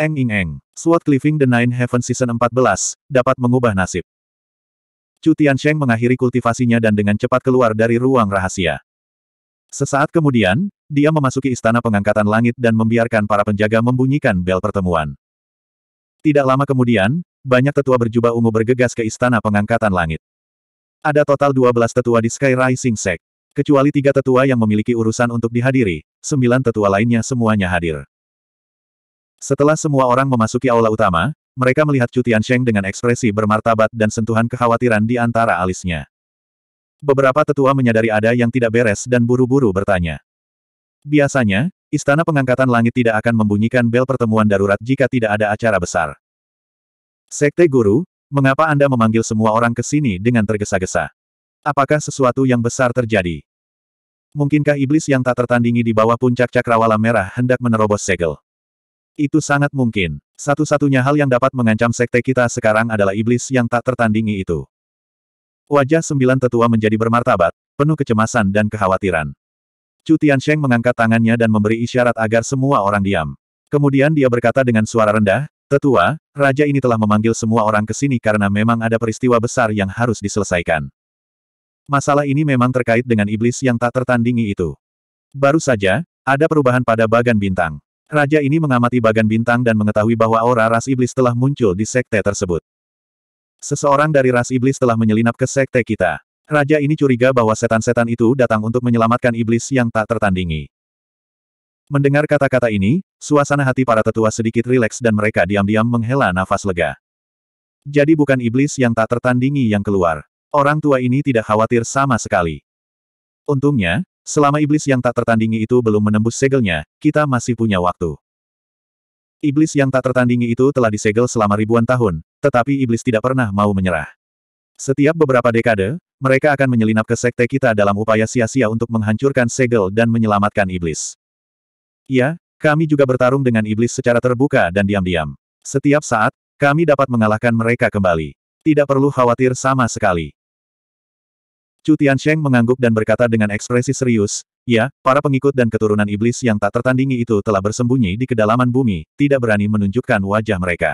Eng Ing Eng, SWOT Cleaving the Nine Heaven Season 14, dapat mengubah nasib. Chu Tiansheng mengakhiri kultivasinya dan dengan cepat keluar dari ruang rahasia. Sesaat kemudian, dia memasuki istana pengangkatan langit dan membiarkan para penjaga membunyikan bel pertemuan. Tidak lama kemudian, banyak tetua berjubah ungu bergegas ke istana pengangkatan langit. Ada total 12 tetua di Sky Rising Sect. Kecuali tiga tetua yang memiliki urusan untuk dihadiri, sembilan tetua lainnya semuanya hadir. Setelah semua orang memasuki aula utama, mereka melihat Chu Tiansheng dengan ekspresi bermartabat dan sentuhan kekhawatiran di antara alisnya. Beberapa tetua menyadari ada yang tidak beres dan buru-buru bertanya. Biasanya, Istana Pengangkatan Langit tidak akan membunyikan bel pertemuan darurat jika tidak ada acara besar. Sekte Guru, mengapa Anda memanggil semua orang ke sini dengan tergesa-gesa? Apakah sesuatu yang besar terjadi? Mungkinkah iblis yang tak tertandingi di bawah puncak cakrawala merah hendak menerobos segel? Itu sangat mungkin. Satu-satunya hal yang dapat mengancam sekte kita sekarang adalah iblis yang tak tertandingi itu. Wajah sembilan tetua menjadi bermartabat, penuh kecemasan dan kekhawatiran. Chu Tiansheng mengangkat tangannya dan memberi isyarat agar semua orang diam. Kemudian dia berkata dengan suara rendah, Tetua, raja ini telah memanggil semua orang ke sini karena memang ada peristiwa besar yang harus diselesaikan. Masalah ini memang terkait dengan iblis yang tak tertandingi itu. Baru saja, ada perubahan pada bagan bintang. Raja ini mengamati bagan bintang dan mengetahui bahwa aura ras iblis telah muncul di sekte tersebut. Seseorang dari ras iblis telah menyelinap ke sekte kita. Raja ini curiga bahwa setan-setan itu datang untuk menyelamatkan iblis yang tak tertandingi. Mendengar kata-kata ini, suasana hati para tetua sedikit rileks dan mereka diam-diam menghela nafas lega. Jadi bukan iblis yang tak tertandingi yang keluar. Orang tua ini tidak khawatir sama sekali. Untungnya, Selama iblis yang tak tertandingi itu belum menembus segelnya, kita masih punya waktu. Iblis yang tak tertandingi itu telah disegel selama ribuan tahun, tetapi iblis tidak pernah mau menyerah. Setiap beberapa dekade, mereka akan menyelinap ke sekte kita dalam upaya sia-sia untuk menghancurkan segel dan menyelamatkan iblis. Ya, kami juga bertarung dengan iblis secara terbuka dan diam-diam. Setiap saat, kami dapat mengalahkan mereka kembali. Tidak perlu khawatir sama sekali. Chu Tiansheng mengangguk dan berkata dengan ekspresi serius, Ya, para pengikut dan keturunan iblis yang tak tertandingi itu telah bersembunyi di kedalaman bumi, tidak berani menunjukkan wajah mereka.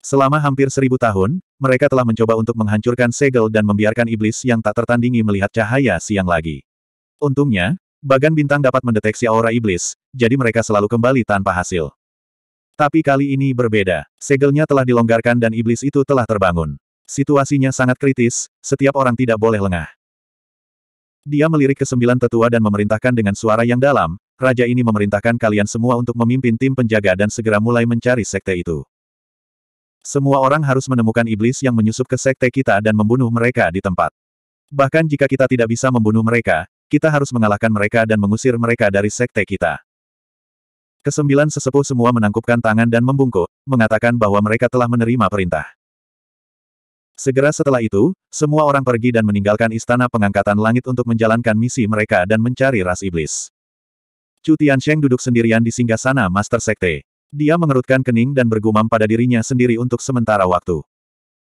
Selama hampir seribu tahun, mereka telah mencoba untuk menghancurkan segel dan membiarkan iblis yang tak tertandingi melihat cahaya siang lagi. Untungnya, bagan bintang dapat mendeteksi aura iblis, jadi mereka selalu kembali tanpa hasil. Tapi kali ini berbeda, segelnya telah dilonggarkan dan iblis itu telah terbangun. Situasinya sangat kritis, setiap orang tidak boleh lengah. Dia melirik ke sembilan tetua dan memerintahkan dengan suara yang dalam, Raja ini memerintahkan kalian semua untuk memimpin tim penjaga dan segera mulai mencari sekte itu. Semua orang harus menemukan iblis yang menyusup ke sekte kita dan membunuh mereka di tempat. Bahkan jika kita tidak bisa membunuh mereka, kita harus mengalahkan mereka dan mengusir mereka dari sekte kita. Kesembilan sesepuh semua menangkupkan tangan dan membungkuk, mengatakan bahwa mereka telah menerima perintah. Segera setelah itu, semua orang pergi dan meninggalkan istana pengangkatan langit untuk menjalankan misi mereka dan mencari ras iblis. Chu Tiansheng duduk sendirian di singgah sana, Master Sekte. Dia mengerutkan kening dan bergumam pada dirinya sendiri untuk sementara waktu.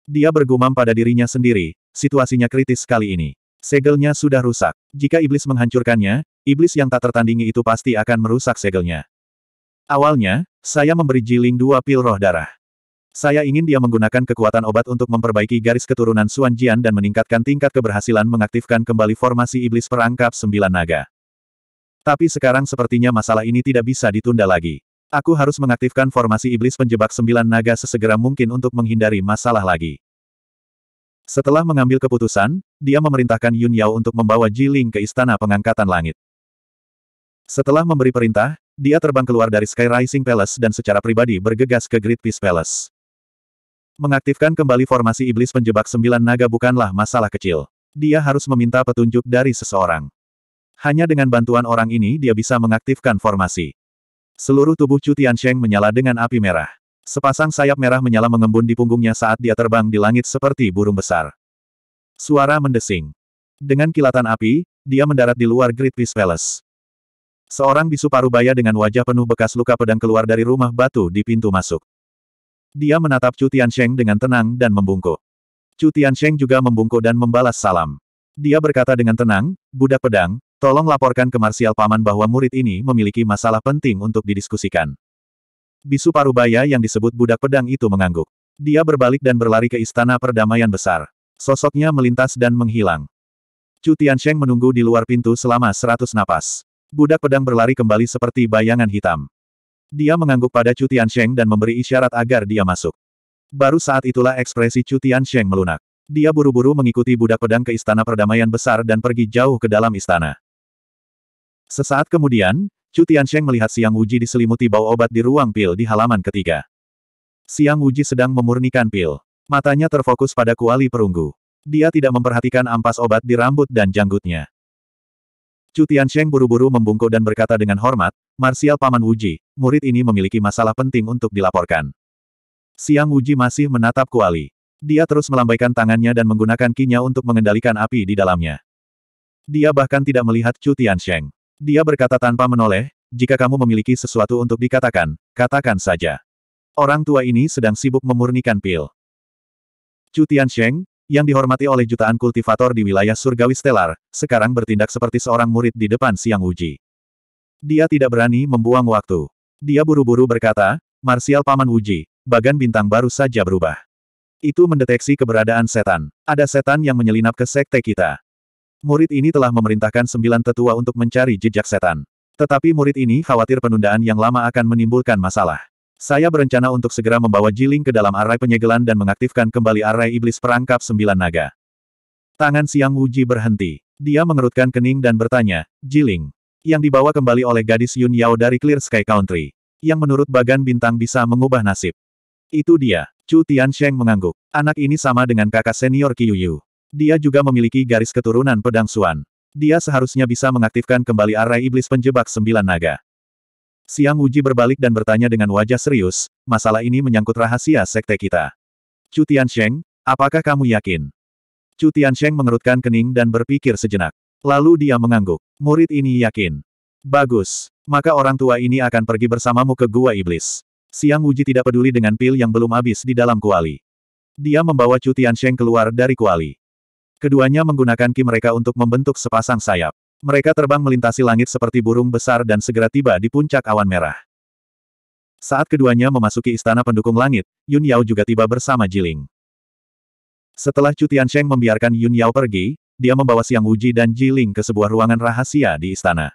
Dia bergumam pada dirinya sendiri, situasinya kritis kali ini. Segelnya sudah rusak. Jika iblis menghancurkannya, iblis yang tak tertandingi itu pasti akan merusak segelnya. Awalnya, saya memberi Jiling dua pil roh darah. Saya ingin dia menggunakan kekuatan obat untuk memperbaiki garis keturunan Xuan Jian dan meningkatkan tingkat keberhasilan mengaktifkan kembali formasi iblis perangkap sembilan naga. Tapi sekarang sepertinya masalah ini tidak bisa ditunda lagi. Aku harus mengaktifkan formasi iblis penjebak sembilan naga sesegera mungkin untuk menghindari masalah lagi. Setelah mengambil keputusan, dia memerintahkan Yun Yao untuk membawa Ji Ling ke Istana Pengangkatan Langit. Setelah memberi perintah, dia terbang keluar dari Sky Rising Palace dan secara pribadi bergegas ke Great Peace Palace. Mengaktifkan kembali formasi iblis penjebak sembilan naga bukanlah masalah kecil. Dia harus meminta petunjuk dari seseorang. Hanya dengan bantuan orang ini dia bisa mengaktifkan formasi. Seluruh tubuh Chu Tiansheng menyala dengan api merah. Sepasang sayap merah menyala mengembun di punggungnya saat dia terbang di langit seperti burung besar. Suara mendesing. Dengan kilatan api, dia mendarat di luar Great Peace Palace. Seorang bisu parubaya dengan wajah penuh bekas luka pedang keluar dari rumah batu di pintu masuk. Dia menatap Chu Tiansheng dengan tenang dan membungkuk. Chu Tiansheng juga membungkuk dan membalas salam. Dia berkata dengan tenang, Budak Pedang, tolong laporkan ke Marsial Paman bahwa murid ini memiliki masalah penting untuk didiskusikan. Bisu Parubaya yang disebut Budak Pedang itu mengangguk. Dia berbalik dan berlari ke Istana Perdamaian Besar. Sosoknya melintas dan menghilang. Chu Tiansheng menunggu di luar pintu selama seratus napas. Budak pedang berlari kembali seperti bayangan hitam. Dia mengangguk pada Chu Tiansheng dan memberi isyarat agar dia masuk. Baru saat itulah ekspresi Chu Tiansheng melunak. Dia buru-buru mengikuti budak pedang ke istana perdamaian besar dan pergi jauh ke dalam istana. Sesaat kemudian, Chu Tiansheng melihat Siang Wuji diselimuti bau obat di ruang pil di halaman ketiga. Siang Wuji sedang memurnikan pil. Matanya terfokus pada kuali perunggu. Dia tidak memperhatikan ampas obat di rambut dan janggutnya. Chu Tiansheng buru-buru membungkuk dan berkata dengan hormat, Marsial Paman Wuji, murid ini memiliki masalah penting untuk dilaporkan. Siang Wuji masih menatap kuali. Dia terus melambaikan tangannya dan menggunakan kinya untuk mengendalikan api di dalamnya. Dia bahkan tidak melihat Chu Tiansheng. Dia berkata tanpa menoleh, jika kamu memiliki sesuatu untuk dikatakan, katakan saja. Orang tua ini sedang sibuk memurnikan pil. Chu Tiansheng, yang dihormati oleh jutaan kultivator di wilayah surgawi stelar, sekarang bertindak seperti seorang murid di depan Siang Wuji. Dia tidak berani membuang waktu. Dia buru-buru berkata, Marsial Paman Wuji, bagan bintang baru saja berubah. Itu mendeteksi keberadaan setan. Ada setan yang menyelinap ke sekte kita. Murid ini telah memerintahkan sembilan tetua untuk mencari jejak setan. Tetapi murid ini khawatir penundaan yang lama akan menimbulkan masalah. Saya berencana untuk segera membawa Jiling ke dalam arai penyegelan dan mengaktifkan kembali arai iblis perangkap sembilan naga. Tangan siang Wuji berhenti. Dia mengerutkan kening dan bertanya, Jiling, yang dibawa kembali oleh gadis Yun Yao dari Clear Sky Country, yang menurut Bagan Bintang bisa mengubah nasib. Itu dia, Chu Tiansheng mengangguk. Anak ini sama dengan kakak senior Yu. Dia juga memiliki garis keturunan pedang Suan. Dia seharusnya bisa mengaktifkan kembali arai iblis penjebak sembilan naga. Siang Wuji berbalik dan bertanya dengan wajah serius, masalah ini menyangkut rahasia sekte kita. Chu Tiansheng, apakah kamu yakin? Chu Tiansheng mengerutkan kening dan berpikir sejenak. Lalu dia mengangguk. Murid ini yakin. Bagus. Maka orang tua ini akan pergi bersamamu ke Gua Iblis. Siang Wuji tidak peduli dengan pil yang belum habis di dalam kuali. Dia membawa Chu Tiansheng keluar dari kuali. Keduanya menggunakan ki mereka untuk membentuk sepasang sayap. Mereka terbang melintasi langit seperti burung besar dan segera tiba di puncak awan merah. Saat keduanya memasuki istana pendukung langit, Yun Yao juga tiba bersama Jiling. Setelah Chu Tiansheng membiarkan Yun Yao pergi, dia membawa Siang Wuji dan Jiling ke sebuah ruangan rahasia di istana.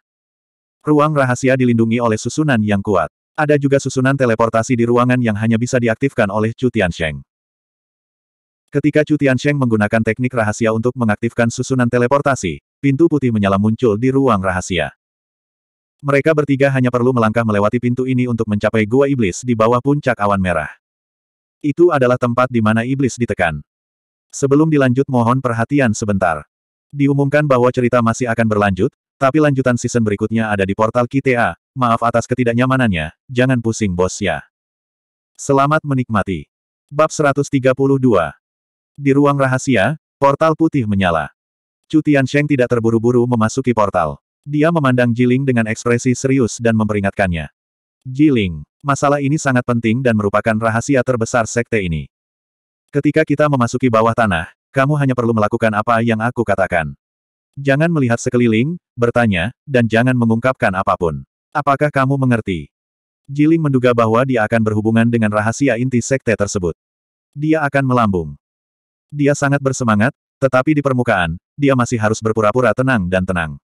Ruang rahasia dilindungi oleh susunan yang kuat. Ada juga susunan teleportasi di ruangan yang hanya bisa diaktifkan oleh Chu Tiansheng. Ketika Chu Tiansheng menggunakan teknik rahasia untuk mengaktifkan susunan teleportasi, pintu putih menyala muncul di ruang rahasia. Mereka bertiga hanya perlu melangkah melewati pintu ini untuk mencapai gua iblis di bawah puncak awan merah. Itu adalah tempat di mana iblis ditekan. Sebelum dilanjut mohon perhatian sebentar. Diumumkan bahwa cerita masih akan berlanjut, tapi lanjutan season berikutnya ada di portal KTA. Maaf atas ketidaknyamanannya, jangan pusing bos ya. Selamat menikmati. Bab 132 Di ruang rahasia, portal putih menyala. Cutian Sheng tidak terburu-buru memasuki portal. Dia memandang Jiling dengan ekspresi serius dan memperingatkannya. Jiling, masalah ini sangat penting dan merupakan rahasia terbesar sekte ini. Ketika kita memasuki bawah tanah, kamu hanya perlu melakukan apa yang aku katakan. Jangan melihat sekeliling, bertanya, dan jangan mengungkapkan apapun. Apakah kamu mengerti? Jiling menduga bahwa dia akan berhubungan dengan rahasia inti sekte tersebut. Dia akan melambung. Dia sangat bersemangat, tetapi di permukaan, dia masih harus berpura-pura tenang dan tenang.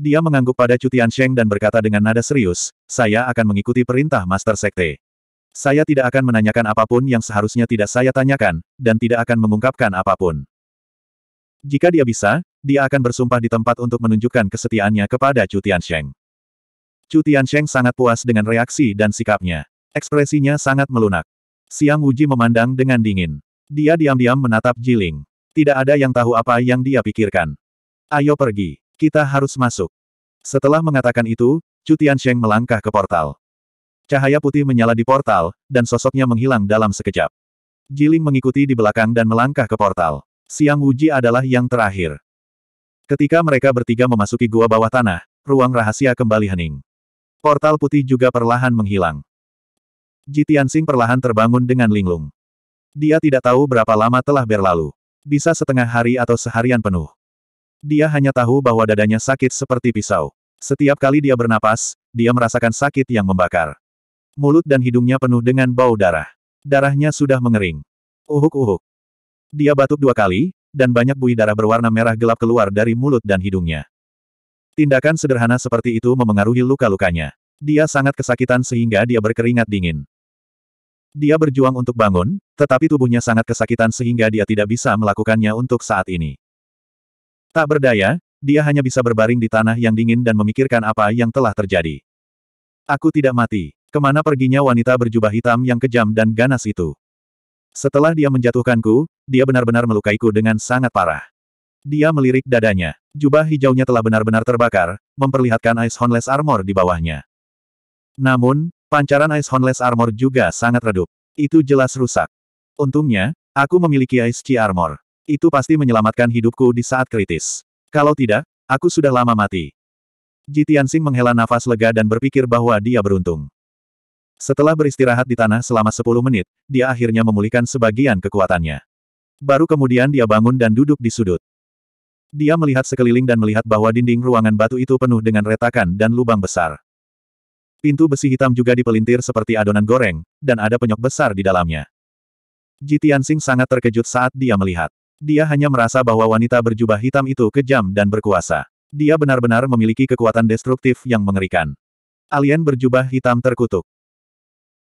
Dia mengangguk pada Cutian Sheng dan berkata dengan nada serius, saya akan mengikuti perintah Master Sekte. Saya tidak akan menanyakan apapun yang seharusnya tidak saya tanyakan, dan tidak akan mengungkapkan apapun. Jika dia bisa, dia akan bersumpah di tempat untuk menunjukkan kesetiaannya kepada Chu Tiansheng. Chu Tiansheng sangat puas dengan reaksi dan sikapnya. Ekspresinya sangat melunak. Siang Wuji memandang dengan dingin. Dia diam-diam menatap Jiling. Tidak ada yang tahu apa yang dia pikirkan. Ayo pergi. Kita harus masuk. Setelah mengatakan itu, Chu Tiansheng melangkah ke portal. Cahaya putih menyala di portal, dan sosoknya menghilang dalam sekejap. Jiling mengikuti di belakang dan melangkah ke portal. Siang Wuji adalah yang terakhir. Ketika mereka bertiga memasuki gua bawah tanah, ruang rahasia kembali hening. Portal putih juga perlahan menghilang. Jitiansing perlahan terbangun dengan linglung. Dia tidak tahu berapa lama telah berlalu. Bisa setengah hari atau seharian penuh. Dia hanya tahu bahwa dadanya sakit seperti pisau. Setiap kali dia bernapas, dia merasakan sakit yang membakar mulut dan hidungnya penuh dengan bau darah. Darahnya sudah mengering. Uhuk-uhuk. Dia batuk dua kali, dan banyak buih darah berwarna merah gelap keluar dari mulut dan hidungnya. Tindakan sederhana seperti itu memengaruhi luka-lukanya. Dia sangat kesakitan sehingga dia berkeringat dingin. Dia berjuang untuk bangun, tetapi tubuhnya sangat kesakitan sehingga dia tidak bisa melakukannya untuk saat ini. Tak berdaya, dia hanya bisa berbaring di tanah yang dingin dan memikirkan apa yang telah terjadi. Aku tidak mati. Kemana perginya wanita berjubah hitam yang kejam dan ganas itu? Setelah dia menjatuhkanku, dia benar-benar melukaiku dengan sangat parah. Dia melirik dadanya. Jubah hijaunya telah benar-benar terbakar, memperlihatkan Ice hornless Armor di bawahnya. Namun, pancaran Ice hornless Armor juga sangat redup. Itu jelas rusak. Untungnya, aku memiliki Ice Chi Armor. Itu pasti menyelamatkan hidupku di saat kritis. Kalau tidak, aku sudah lama mati. Jitiansing menghela nafas lega dan berpikir bahwa dia beruntung. Setelah beristirahat di tanah selama 10 menit, dia akhirnya memulihkan sebagian kekuatannya. Baru kemudian dia bangun dan duduk di sudut. Dia melihat sekeliling dan melihat bahwa dinding ruangan batu itu penuh dengan retakan dan lubang besar. Pintu besi hitam juga dipelintir seperti adonan goreng, dan ada penyok besar di dalamnya. Jitian Sing sangat terkejut saat dia melihat. Dia hanya merasa bahwa wanita berjubah hitam itu kejam dan berkuasa. Dia benar-benar memiliki kekuatan destruktif yang mengerikan. Alien berjubah hitam terkutuk.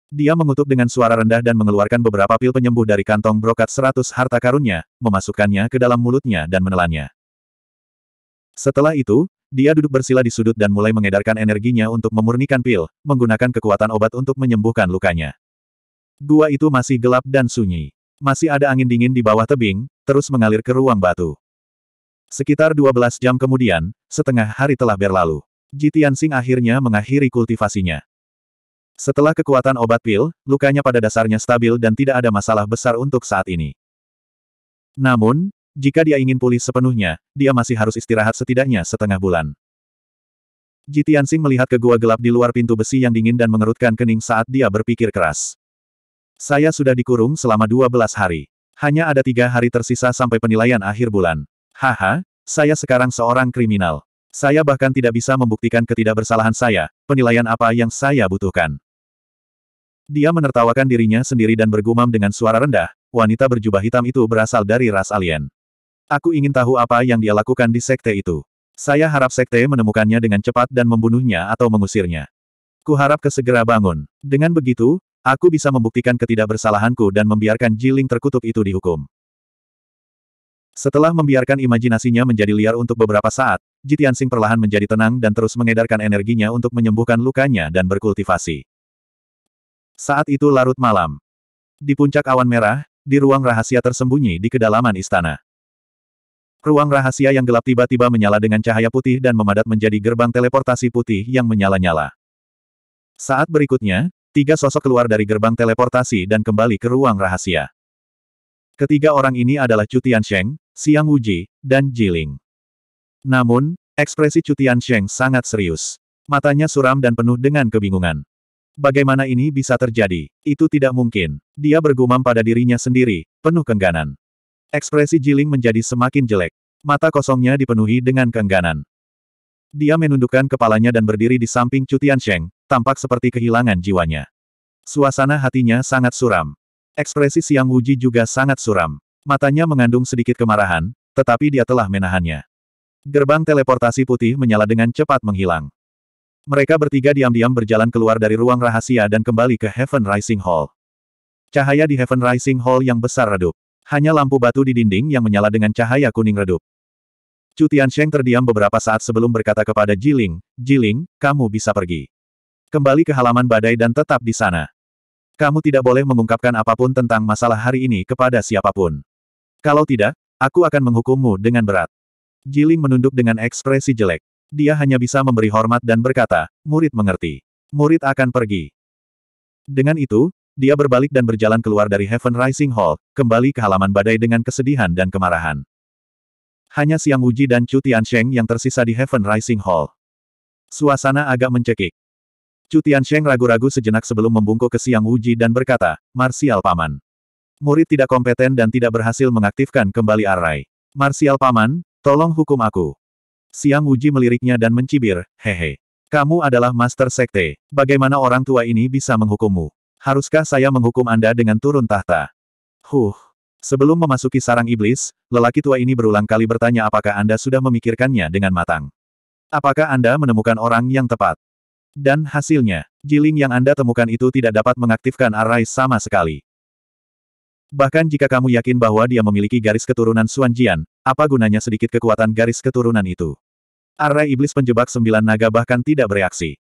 Dia mengutuk dengan suara rendah dan mengeluarkan beberapa pil penyembuh dari kantong brokat seratus harta karunnya, memasukkannya ke dalam mulutnya dan menelannya. Setelah itu, dia duduk bersila di sudut dan mulai mengedarkan energinya untuk memurnikan pil, menggunakan kekuatan obat untuk menyembuhkan lukanya. Gua itu masih gelap dan sunyi. Masih ada angin dingin di bawah tebing, terus mengalir ke ruang batu. Sekitar 12 jam kemudian, setengah hari telah berlalu. Jitian Sing akhirnya mengakhiri kultivasinya. Setelah kekuatan obat pil, lukanya pada dasarnya stabil dan tidak ada masalah besar untuk saat ini. Namun, jika dia ingin pulih sepenuhnya, dia masih harus istirahat setidaknya setengah bulan. Jitiansing melihat ke gua gelap di luar pintu besi yang dingin dan mengerutkan kening saat dia berpikir keras. Saya sudah dikurung selama 12 hari. Hanya ada tiga hari tersisa sampai penilaian akhir bulan. Haha, saya sekarang seorang kriminal. Saya bahkan tidak bisa membuktikan ketidakbersalahan saya, penilaian apa yang saya butuhkan. Dia menertawakan dirinya sendiri dan bergumam dengan suara rendah, wanita berjubah hitam itu berasal dari ras alien. Aku ingin tahu apa yang dia lakukan di sekte itu. Saya harap sekte menemukannya dengan cepat dan membunuhnya atau mengusirnya. Kuharap kesegera bangun. Dengan begitu, aku bisa membuktikan ketidakbersalahanku dan membiarkan Jiling terkutuk itu dihukum. Setelah membiarkan imajinasinya menjadi liar untuk beberapa saat, Jitiansing perlahan menjadi tenang dan terus mengedarkan energinya untuk menyembuhkan lukanya dan berkultivasi. Saat itu larut malam. Di puncak awan merah, di ruang rahasia tersembunyi di kedalaman istana. Ruang rahasia yang gelap tiba-tiba menyala dengan cahaya putih dan memadat menjadi gerbang teleportasi putih yang menyala-nyala. Saat berikutnya, tiga sosok keluar dari gerbang teleportasi dan kembali ke ruang rahasia. Ketiga orang ini adalah Cutian Sheng, Siang Wuji, dan Jiling. Namun, ekspresi Cutian Sheng sangat serius. Matanya suram dan penuh dengan kebingungan. Bagaimana ini bisa terjadi? Itu tidak mungkin. Dia bergumam pada dirinya sendiri, penuh kengganan. Ekspresi Jiling menjadi semakin jelek. Mata kosongnya dipenuhi dengan kengganan. Dia menundukkan kepalanya dan berdiri di samping Cutian Sheng, tampak seperti kehilangan jiwanya. Suasana hatinya sangat suram. Ekspresi Siang Wuji juga sangat suram. Matanya mengandung sedikit kemarahan, tetapi dia telah menahannya. Gerbang teleportasi putih menyala dengan cepat menghilang. Mereka bertiga diam-diam berjalan keluar dari ruang rahasia dan kembali ke Heaven Rising Hall. Cahaya di Heaven Rising Hall yang besar redup. Hanya lampu batu di dinding yang menyala dengan cahaya kuning redup. Chu Tiansheng terdiam beberapa saat sebelum berkata kepada Jiling, Jiling, kamu bisa pergi. Kembali ke halaman badai dan tetap di sana. Kamu tidak boleh mengungkapkan apapun tentang masalah hari ini kepada siapapun. Kalau tidak, aku akan menghukummu dengan berat. Jiling menunduk dengan ekspresi jelek. Dia hanya bisa memberi hormat dan berkata, murid mengerti. Murid akan pergi. Dengan itu, dia berbalik dan berjalan keluar dari Heaven Rising Hall, kembali ke halaman badai dengan kesedihan dan kemarahan. Hanya Siang Wuji dan Chu Tiansheng yang tersisa di Heaven Rising Hall. Suasana agak mencekik. Chu Tiansheng ragu-ragu sejenak sebelum membungkuk ke Siang Wuji dan berkata, Marsial Paman. Murid tidak kompeten dan tidak berhasil mengaktifkan kembali arai. Marsial Paman, tolong hukum aku. Siang Wuji meliriknya dan mencibir, hehe. Kamu adalah Master Sekte. Bagaimana orang tua ini bisa menghukummu? Haruskah saya menghukum Anda dengan turun tahta? Huh. Sebelum memasuki sarang iblis, lelaki tua ini berulang kali bertanya apakah Anda sudah memikirkannya dengan matang. Apakah Anda menemukan orang yang tepat? Dan hasilnya, jiling yang Anda temukan itu tidak dapat mengaktifkan arai sama sekali. Bahkan jika kamu yakin bahwa dia memiliki garis keturunan Suanjian, apa gunanya sedikit kekuatan garis keturunan itu? Arai iblis penjebak sembilan naga bahkan tidak bereaksi.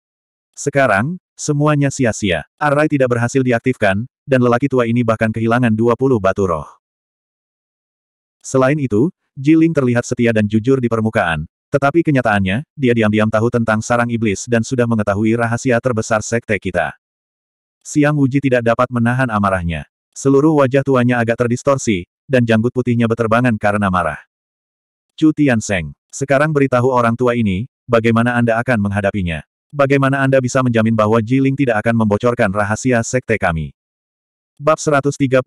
Sekarang, semuanya sia-sia. Arai tidak berhasil diaktifkan, dan lelaki tua ini bahkan kehilangan 20 batu roh. Selain itu, Jiling terlihat setia dan jujur di permukaan, tetapi kenyataannya, dia diam-diam tahu tentang sarang iblis dan sudah mengetahui rahasia terbesar sekte kita. Siang Wuji tidak dapat menahan amarahnya. Seluruh wajah tuanya agak terdistorsi, dan janggut putihnya beterbangan karena marah. Chu Tianseng, sekarang beritahu orang tua ini, bagaimana Anda akan menghadapinya. Bagaimana Anda bisa menjamin bahwa Jiling tidak akan membocorkan rahasia sekte kami? Bab 133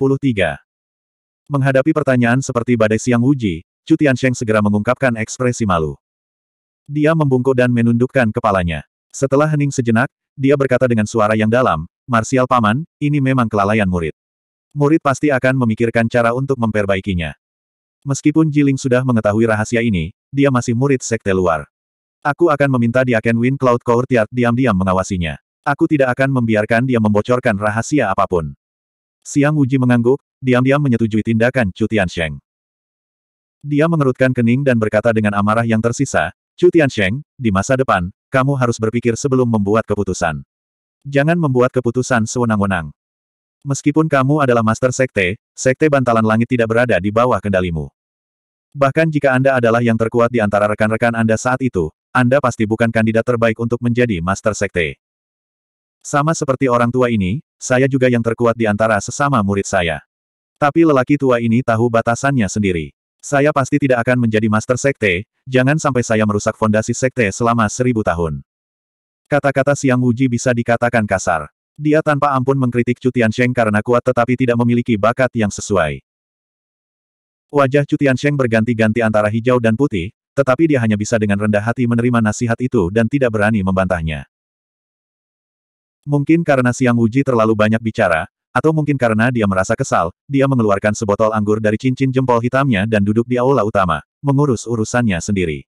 Menghadapi pertanyaan seperti badai siang uji, Chu segera mengungkapkan ekspresi malu. Dia membungkuk dan menundukkan kepalanya. Setelah hening sejenak, dia berkata dengan suara yang dalam, Marsial Paman, ini memang kelalaian murid. Murid pasti akan memikirkan cara untuk memperbaikinya. Meskipun Jiling sudah mengetahui rahasia ini, dia masih murid sekte luar. Aku akan meminta Diaken Win Cloud Courtyard diam-diam mengawasinya. Aku tidak akan membiarkan dia membocorkan rahasia apapun. Siang Wuji mengangguk, diam-diam menyetujui tindakan Cutian Sheng. Dia mengerutkan kening dan berkata dengan amarah yang tersisa, Cutian Sheng, di masa depan, kamu harus berpikir sebelum membuat keputusan. Jangan membuat keputusan sewenang-wenang. Meskipun kamu adalah Master Sekte, Sekte Bantalan Langit tidak berada di bawah kendalimu. Bahkan jika Anda adalah yang terkuat di antara rekan-rekan Anda saat itu, Anda pasti bukan kandidat terbaik untuk menjadi Master Sekte. Sama seperti orang tua ini, saya juga yang terkuat di antara sesama murid saya. Tapi lelaki tua ini tahu batasannya sendiri. Saya pasti tidak akan menjadi Master Sekte, jangan sampai saya merusak fondasi Sekte selama seribu tahun. Kata-kata Siang Wuji bisa dikatakan kasar. Dia tanpa ampun mengkritik Cutian Sheng karena kuat tetapi tidak memiliki bakat yang sesuai. Wajah Cutian Sheng berganti-ganti antara hijau dan putih, tetapi dia hanya bisa dengan rendah hati menerima nasihat itu dan tidak berani membantahnya. Mungkin karena Siang Wuji terlalu banyak bicara, atau mungkin karena dia merasa kesal, dia mengeluarkan sebotol anggur dari cincin jempol hitamnya dan duduk di aula utama, mengurus urusannya sendiri.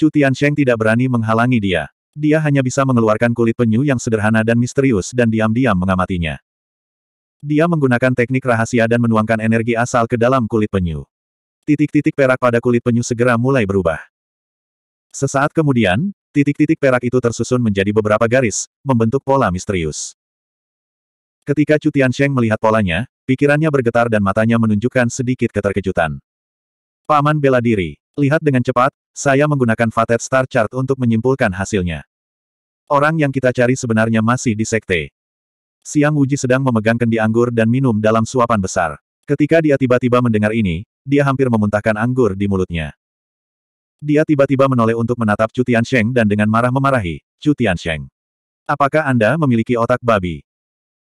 Cutian Sheng tidak berani menghalangi dia. Dia hanya bisa mengeluarkan kulit penyu yang sederhana dan misterius dan diam-diam mengamatinya. Dia menggunakan teknik rahasia dan menuangkan energi asal ke dalam kulit penyu. Titik-titik perak pada kulit penyu segera mulai berubah. Sesaat kemudian, titik-titik perak itu tersusun menjadi beberapa garis, membentuk pola misterius. Ketika Cutian Sheng melihat polanya, pikirannya bergetar dan matanya menunjukkan sedikit keterkejutan. Paman bela diri, lihat dengan cepat, saya menggunakan Fated Star Chart untuk menyimpulkan hasilnya. Orang yang kita cari sebenarnya masih di sekte. Siang Wuji sedang memegang kendi anggur dan minum dalam suapan besar. Ketika dia tiba-tiba mendengar ini, dia hampir memuntahkan anggur di mulutnya. Dia tiba-tiba menoleh untuk menatap Cutian Sheng dan dengan marah memarahi, Cutian Sheng. Apakah Anda memiliki otak babi?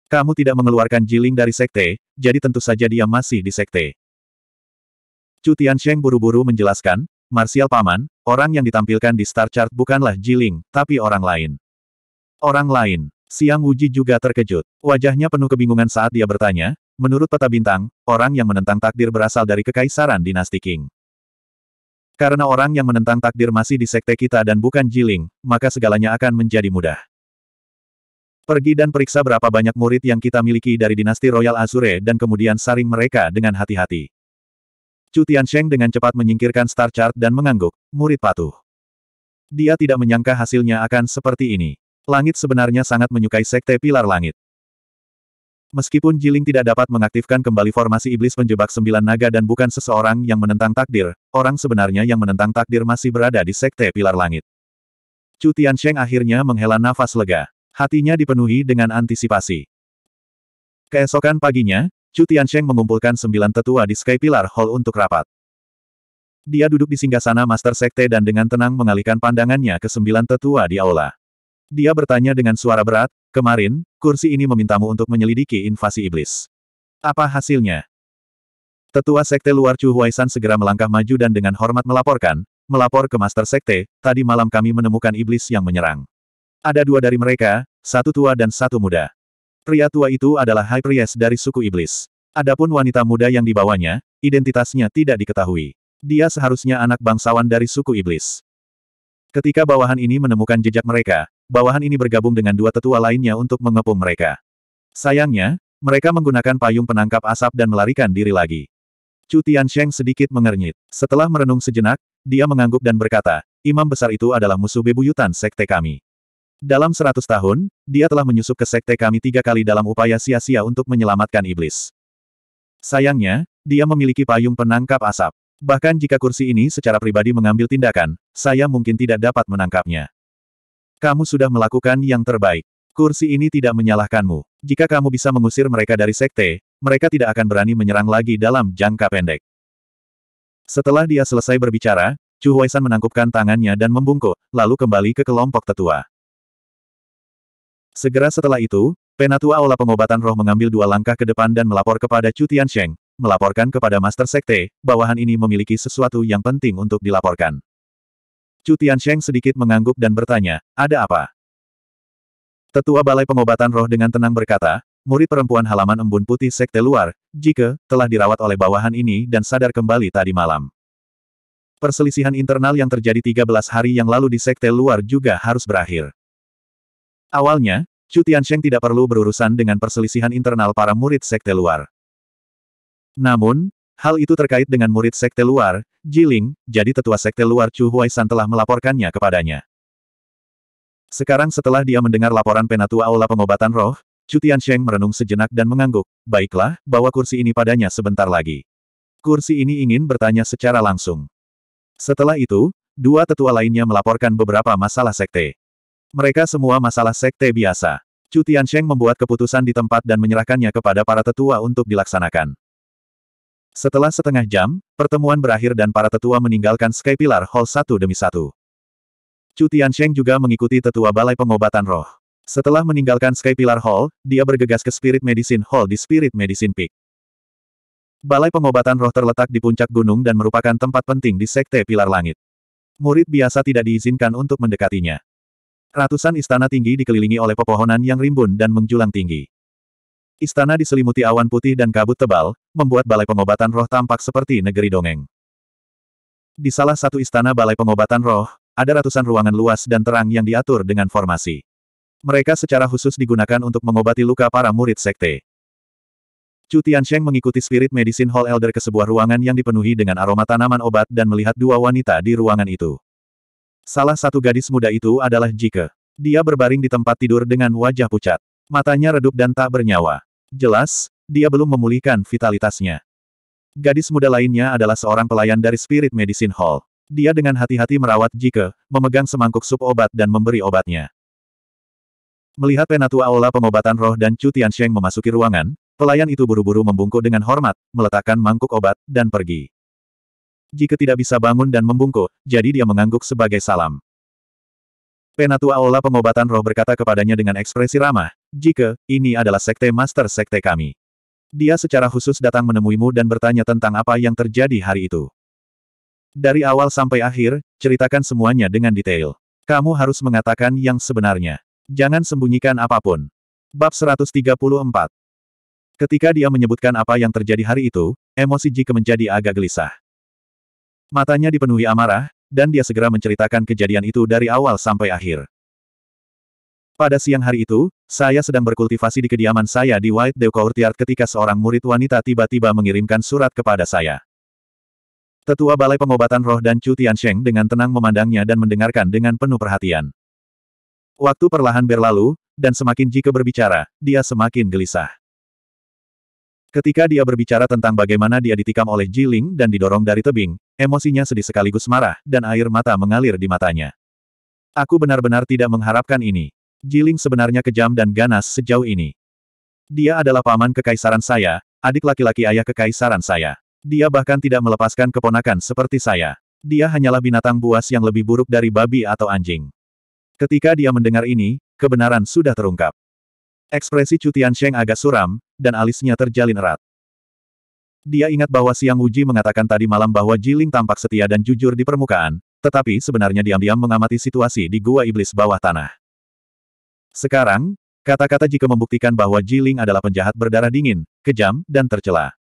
Kamu tidak mengeluarkan Jiling dari sekte, jadi tentu saja dia masih di sekte. Cutian Sheng buru-buru menjelaskan, Marsial Paman, orang yang ditampilkan di Star Chart bukanlah Jiling, tapi orang lain. Orang lain. Siang Wuji juga terkejut. Wajahnya penuh kebingungan saat dia bertanya, menurut peta bintang, orang yang menentang takdir berasal dari kekaisaran dinasti King. Karena orang yang menentang takdir masih di sekte kita dan bukan Jiling, maka segalanya akan menjadi mudah. Pergi dan periksa berapa banyak murid yang kita miliki dari dinasti Royal Azure dan kemudian saring mereka dengan hati-hati. Chu Tiansheng dengan cepat menyingkirkan star chart dan mengangguk, murid patuh. Dia tidak menyangka hasilnya akan seperti ini. Langit sebenarnya sangat menyukai sekte pilar langit. Meskipun Jiling tidak dapat mengaktifkan kembali formasi iblis penjebak sembilan naga dan bukan seseorang yang menentang takdir, orang sebenarnya yang menentang takdir masih berada di sekte pilar langit. Chu Tiansheng akhirnya menghela nafas lega. Hatinya dipenuhi dengan antisipasi. Keesokan paginya, Chu Tiansheng mengumpulkan sembilan tetua di Sky Pillar Hall untuk rapat. Dia duduk di singgah sana Master Sekte dan dengan tenang mengalihkan pandangannya ke sembilan tetua di aula. Dia bertanya dengan suara berat, kemarin, kursi ini memintamu untuk menyelidiki invasi iblis. Apa hasilnya? Tetua Sekte luar Chu Huaisan segera melangkah maju dan dengan hormat melaporkan, melapor ke Master Sekte, tadi malam kami menemukan iblis yang menyerang. Ada dua dari mereka, satu tua dan satu muda. Pria tua itu adalah High Priest dari suku Iblis. Adapun wanita muda yang dibawanya, identitasnya tidak diketahui. Dia seharusnya anak bangsawan dari suku Iblis. Ketika bawahan ini menemukan jejak mereka, bawahan ini bergabung dengan dua tetua lainnya untuk mengepung mereka. Sayangnya, mereka menggunakan payung penangkap asap dan melarikan diri lagi. Chu Tiansheng sedikit mengernyit. Setelah merenung sejenak, dia mengangguk dan berkata, Imam besar itu adalah musuh bebuyutan sekte kami. Dalam seratus tahun, dia telah menyusup ke sekte kami tiga kali dalam upaya sia-sia untuk menyelamatkan iblis. Sayangnya, dia memiliki payung penangkap asap. Bahkan jika kursi ini secara pribadi mengambil tindakan, saya mungkin tidak dapat menangkapnya. Kamu sudah melakukan yang terbaik. Kursi ini tidak menyalahkanmu. Jika kamu bisa mengusir mereka dari sekte, mereka tidak akan berani menyerang lagi dalam jangka pendek. Setelah dia selesai berbicara, Chu Huaisan menangkupkan tangannya dan membungkuk, lalu kembali ke kelompok tetua. Segera setelah itu, Penatua Aula Pengobatan Roh mengambil dua langkah ke depan dan melapor kepada Chu Tiansheng, melaporkan kepada Master Sekte, bawahan ini memiliki sesuatu yang penting untuk dilaporkan. Chu Tiansheng sedikit mengangguk dan bertanya, ada apa? Tetua Balai Pengobatan Roh dengan tenang berkata, murid perempuan halaman embun putih Sekte luar, jika, telah dirawat oleh bawahan ini dan sadar kembali tadi malam. Perselisihan internal yang terjadi 13 hari yang lalu di Sekte luar juga harus berakhir. Awalnya, Chu Tiansheng tidak perlu berurusan dengan perselisihan internal para murid sekte luar. Namun, hal itu terkait dengan murid sekte luar, Jiling, jadi tetua sekte luar Chu Huaisan telah melaporkannya kepadanya. Sekarang setelah dia mendengar laporan penatua aula pengobatan roh, Chu Tiansheng merenung sejenak dan mengangguk, baiklah, bawa kursi ini padanya sebentar lagi. Kursi ini ingin bertanya secara langsung. Setelah itu, dua tetua lainnya melaporkan beberapa masalah sekte. Mereka semua masalah sekte biasa. Chu Tiansheng membuat keputusan di tempat dan menyerahkannya kepada para tetua untuk dilaksanakan. Setelah setengah jam, pertemuan berakhir dan para tetua meninggalkan Sky Pillar Hall satu demi satu. Chu Tiansheng juga mengikuti tetua Balai Pengobatan Roh. Setelah meninggalkan Sky Pillar Hall, dia bergegas ke Spirit Medicine Hall di Spirit Medicine Peak. Balai pengobatan roh terletak di puncak gunung dan merupakan tempat penting di Sekte Pilar Langit. Murid biasa tidak diizinkan untuk mendekatinya. Ratusan istana tinggi dikelilingi oleh pepohonan yang rimbun dan menjulang tinggi. Istana diselimuti awan putih dan kabut tebal, membuat balai pengobatan roh tampak seperti negeri dongeng. Di salah satu istana balai pengobatan roh, ada ratusan ruangan luas dan terang yang diatur dengan formasi. Mereka secara khusus digunakan untuk mengobati luka para murid sekte. Chu Tiansheng mengikuti Spirit Medicine Hall Elder ke sebuah ruangan yang dipenuhi dengan aroma tanaman obat dan melihat dua wanita di ruangan itu. Salah satu gadis muda itu adalah Jike. Dia berbaring di tempat tidur dengan wajah pucat. Matanya redup dan tak bernyawa. Jelas, dia belum memulihkan vitalitasnya. Gadis muda lainnya adalah seorang pelayan dari Spirit Medicine Hall. Dia dengan hati-hati merawat Jike, memegang semangkuk sup obat dan memberi obatnya. Melihat penatua aula pengobatan roh dan Chu Sheng memasuki ruangan, pelayan itu buru-buru membungkuk dengan hormat, meletakkan mangkuk obat, dan pergi jika tidak bisa bangun dan membungkuk, jadi dia mengangguk sebagai salam. Penatua Aula Pengobatan Roh berkata kepadanya dengan ekspresi ramah, jika, ini adalah sekte master sekte kami. Dia secara khusus datang menemuimu dan bertanya tentang apa yang terjadi hari itu. Dari awal sampai akhir, ceritakan semuanya dengan detail. Kamu harus mengatakan yang sebenarnya. Jangan sembunyikan apapun. Bab 134 Ketika dia menyebutkan apa yang terjadi hari itu, emosi Jike menjadi agak gelisah. Matanya dipenuhi amarah, dan dia segera menceritakan kejadian itu dari awal sampai akhir. Pada siang hari itu, saya sedang berkultivasi di kediaman saya di White Dew Courtyard ketika seorang murid wanita tiba-tiba mengirimkan surat kepada saya. Tetua Balai Pengobatan Roh dan Chu Tiansheng dengan tenang memandangnya dan mendengarkan dengan penuh perhatian. Waktu perlahan berlalu, dan semakin jika berbicara, dia semakin gelisah. Ketika dia berbicara tentang bagaimana dia ditikam oleh Jiling dan didorong dari tebing, Emosinya sedih sekaligus marah, dan air mata mengalir di matanya. Aku benar-benar tidak mengharapkan ini. Jiling sebenarnya kejam dan ganas sejauh ini. Dia adalah paman kekaisaran saya, adik laki-laki ayah kekaisaran saya. Dia bahkan tidak melepaskan keponakan seperti saya. Dia hanyalah binatang buas yang lebih buruk dari babi atau anjing. Ketika dia mendengar ini, kebenaran sudah terungkap. Ekspresi Cutian Sheng agak suram, dan alisnya terjalin erat. Dia ingat bahwa Siang Uji mengatakan tadi malam bahwa Jiling tampak setia dan jujur di permukaan, tetapi sebenarnya diam-diam mengamati situasi di gua iblis bawah tanah. Sekarang, kata-kata jika membuktikan bahwa Jiling adalah penjahat berdarah dingin, kejam, dan tercela.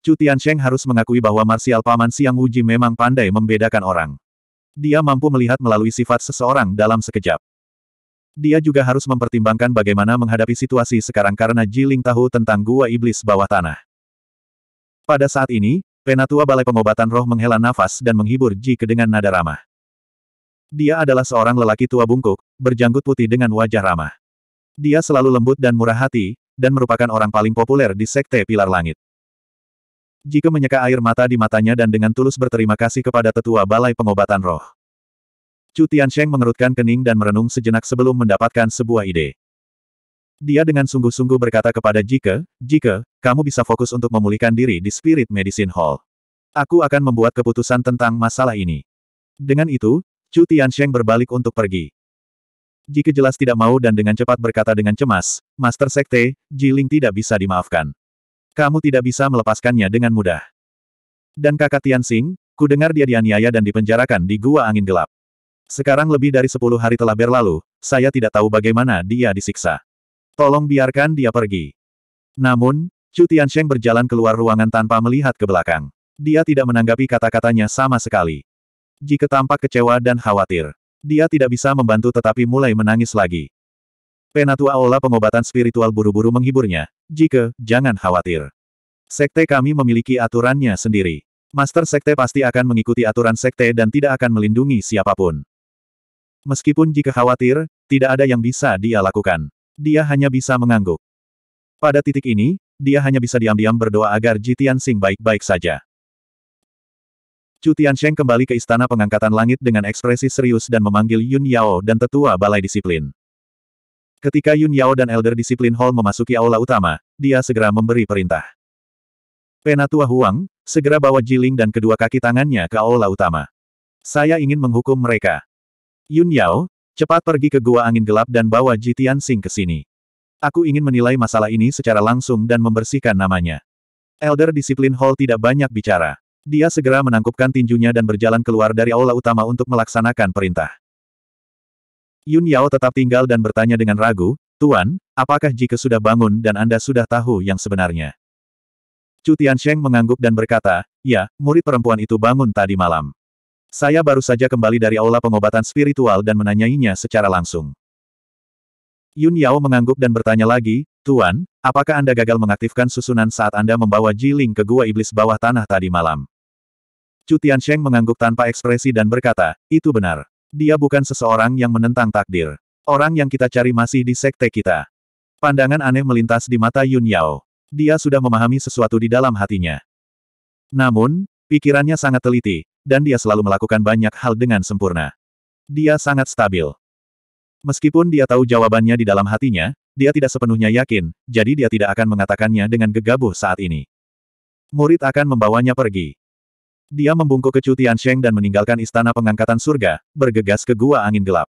Chu Tiansheng harus mengakui bahwa marsial paman Siang Uji memang pandai membedakan orang. Dia mampu melihat melalui sifat seseorang dalam sekejap. Dia juga harus mempertimbangkan bagaimana menghadapi situasi sekarang karena Jiling tahu tentang gua iblis bawah tanah. Pada saat ini, Penatua Balai Pengobatan Roh menghela nafas dan menghibur Jike dengan nada ramah. Dia adalah seorang lelaki tua bungkuk, berjanggut putih dengan wajah ramah. Dia selalu lembut dan murah hati, dan merupakan orang paling populer di Sekte Pilar Langit. Jike menyeka air mata di matanya dan dengan tulus berterima kasih kepada tetua Balai Pengobatan Roh. Cutian Sheng mengerutkan kening dan merenung sejenak sebelum mendapatkan sebuah ide. Dia dengan sungguh-sungguh berkata kepada Jike, Jike, kamu bisa fokus untuk memulihkan diri di Spirit Medicine Hall. Aku akan membuat keputusan tentang masalah ini. Dengan itu, Chu Tiansheng berbalik untuk pergi. Jike jelas tidak mau dan dengan cepat berkata dengan cemas, Master Sekte, Jiling tidak bisa dimaafkan. Kamu tidak bisa melepaskannya dengan mudah. Dan kakak Tianxing, ku dengar dia dianiaya dan dipenjarakan di gua angin gelap. Sekarang lebih dari sepuluh hari telah berlalu, saya tidak tahu bagaimana dia disiksa. Tolong biarkan dia pergi. Namun, Chu Tiansheng berjalan keluar ruangan tanpa melihat ke belakang. Dia tidak menanggapi kata-katanya sama sekali. Ji tampak kecewa dan khawatir. Dia tidak bisa membantu tetapi mulai menangis lagi. Penatua Aula pengobatan spiritual buru-buru menghiburnya. Jika, jangan khawatir. Sekte kami memiliki aturannya sendiri. Master Sekte pasti akan mengikuti aturan Sekte dan tidak akan melindungi siapapun. Meskipun jika khawatir, tidak ada yang bisa dia lakukan dia hanya bisa mengangguk. Pada titik ini, dia hanya bisa diam-diam berdoa agar Jitian Sing baik-baik saja. Chu Tiansheng kembali ke Istana Pengangkatan Langit dengan ekspresi serius dan memanggil Yun Yao dan Tetua Balai Disiplin. Ketika Yun Yao dan Elder Disiplin Hall memasuki aula utama, dia segera memberi perintah. Penatua Huang, segera bawa Jiling dan kedua kaki tangannya ke aula utama. Saya ingin menghukum mereka. Yun Yao, Cepat pergi ke gua angin gelap dan bawa Jitian Sing ke sini. Aku ingin menilai masalah ini secara langsung dan membersihkan namanya. Elder Disiplin Hall tidak banyak bicara. Dia segera menangkupkan tinjunya dan berjalan keluar dari aula utama untuk melaksanakan perintah. Yun Yao tetap tinggal dan bertanya dengan ragu, Tuan, apakah jika sudah bangun dan Anda sudah tahu yang sebenarnya? Cutian Sheng mengangguk dan berkata, ya, murid perempuan itu bangun tadi malam. Saya baru saja kembali dari aula pengobatan spiritual dan menanyainya secara langsung. Yun Yao mengangguk dan bertanya lagi, Tuan, apakah Anda gagal mengaktifkan susunan saat Anda membawa Ji Ling ke gua iblis bawah tanah tadi malam? Cutian Sheng mengangguk tanpa ekspresi dan berkata, itu benar. Dia bukan seseorang yang menentang takdir. Orang yang kita cari masih di sekte kita. Pandangan aneh melintas di mata Yun Yao. Dia sudah memahami sesuatu di dalam hatinya. Namun, pikirannya sangat teliti, dan dia selalu melakukan banyak hal dengan sempurna. Dia sangat stabil. Meskipun dia tahu jawabannya di dalam hatinya, dia tidak sepenuhnya yakin, jadi dia tidak akan mengatakannya dengan gegabah saat ini. Murid akan membawanya pergi. Dia membungkuk kecutian Sheng dan meninggalkan istana pengangkatan surga, bergegas ke gua angin gelap.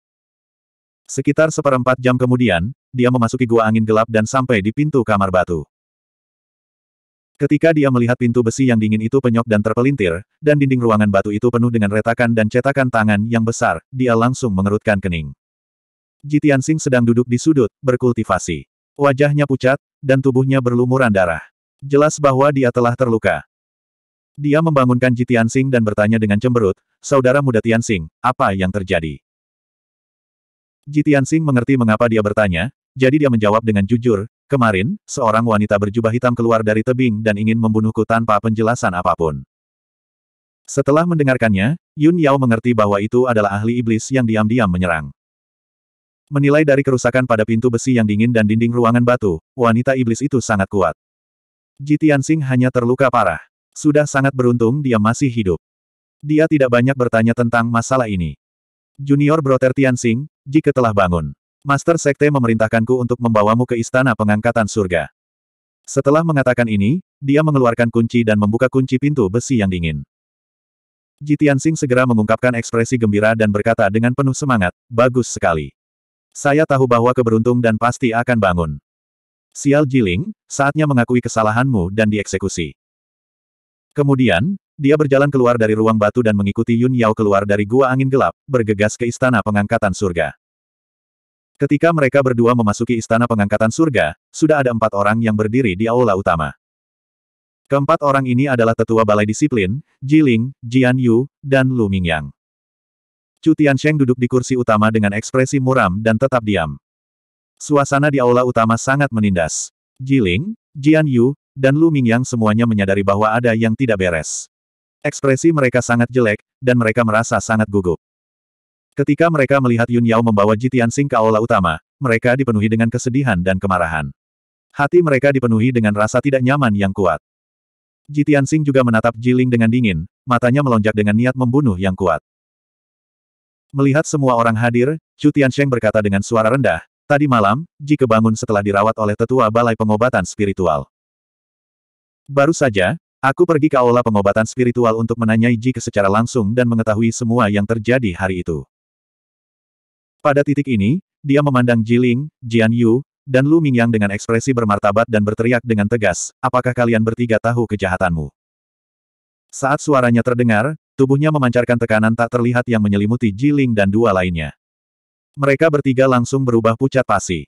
Sekitar seperempat jam kemudian, dia memasuki gua angin gelap dan sampai di pintu kamar batu. Ketika dia melihat pintu besi yang dingin itu penyok dan terpelintir, dan dinding ruangan batu itu penuh dengan retakan dan cetakan tangan yang besar, dia langsung mengerutkan kening. Jitian Sing sedang duduk di sudut, berkultivasi. Wajahnya pucat, dan tubuhnya berlumuran darah. Jelas bahwa dia telah terluka. Dia membangunkan Ji Tianxing dan bertanya dengan cemberut, Saudara muda Tianxing, apa yang terjadi? Ji Tianxing mengerti mengapa dia bertanya, jadi dia menjawab dengan jujur, Kemarin, seorang wanita berjubah hitam keluar dari tebing dan ingin membunuhku tanpa penjelasan apapun. Setelah mendengarkannya, Yun Yao mengerti bahwa itu adalah ahli iblis yang diam-diam menyerang. Menilai dari kerusakan pada pintu besi yang dingin dan dinding ruangan batu, wanita iblis itu sangat kuat. Jitian Sing hanya terluka parah. Sudah sangat beruntung dia masih hidup. Dia tidak banyak bertanya tentang masalah ini. Junior Brother Tian Sing, jika telah bangun. Master Sekte memerintahkanku untuk membawamu ke Istana Pengangkatan Surga. Setelah mengatakan ini, dia mengeluarkan kunci dan membuka kunci pintu besi yang dingin. Jitian Singh segera mengungkapkan ekspresi gembira dan berkata dengan penuh semangat, bagus sekali. Saya tahu bahwa keberuntung dan pasti akan bangun. Sial Jiling, saatnya mengakui kesalahanmu dan dieksekusi. Kemudian, dia berjalan keluar dari ruang batu dan mengikuti Yun Yao keluar dari gua angin gelap, bergegas ke istana pengangkatan surga. Ketika mereka berdua memasuki istana pengangkatan surga, sudah ada empat orang yang berdiri di aula utama. Keempat orang ini adalah tetua balai disiplin, Jiling, Jian Yu, dan Lu Mingyang. Chu Tiansheng duduk di kursi utama dengan ekspresi muram dan tetap diam. Suasana di aula utama sangat menindas. Jiling, Jian Yu, dan Lu Mingyang semuanya menyadari bahwa ada yang tidak beres. Ekspresi mereka sangat jelek, dan mereka merasa sangat gugup. Ketika mereka melihat Yun Yao membawa Jitian Sing ke aula utama, mereka dipenuhi dengan kesedihan dan kemarahan. Hati mereka dipenuhi dengan rasa tidak nyaman yang kuat. Jitian Sing juga menatap Jiling dengan dingin, matanya melonjak dengan niat membunuh yang kuat. Melihat semua orang hadir, Chu Tiansheng berkata dengan suara rendah, Tadi malam, Ji kebangun setelah dirawat oleh tetua balai pengobatan spiritual. Baru saja, aku pergi ke aula pengobatan spiritual untuk menanyai Ji secara langsung dan mengetahui semua yang terjadi hari itu. Pada titik ini, dia memandang Jiling, Jian Yu, dan Lu Mingyang dengan ekspresi bermartabat dan berteriak dengan tegas, apakah kalian bertiga tahu kejahatanmu? Saat suaranya terdengar, tubuhnya memancarkan tekanan tak terlihat yang menyelimuti Jiling dan dua lainnya. Mereka bertiga langsung berubah pucat pasi.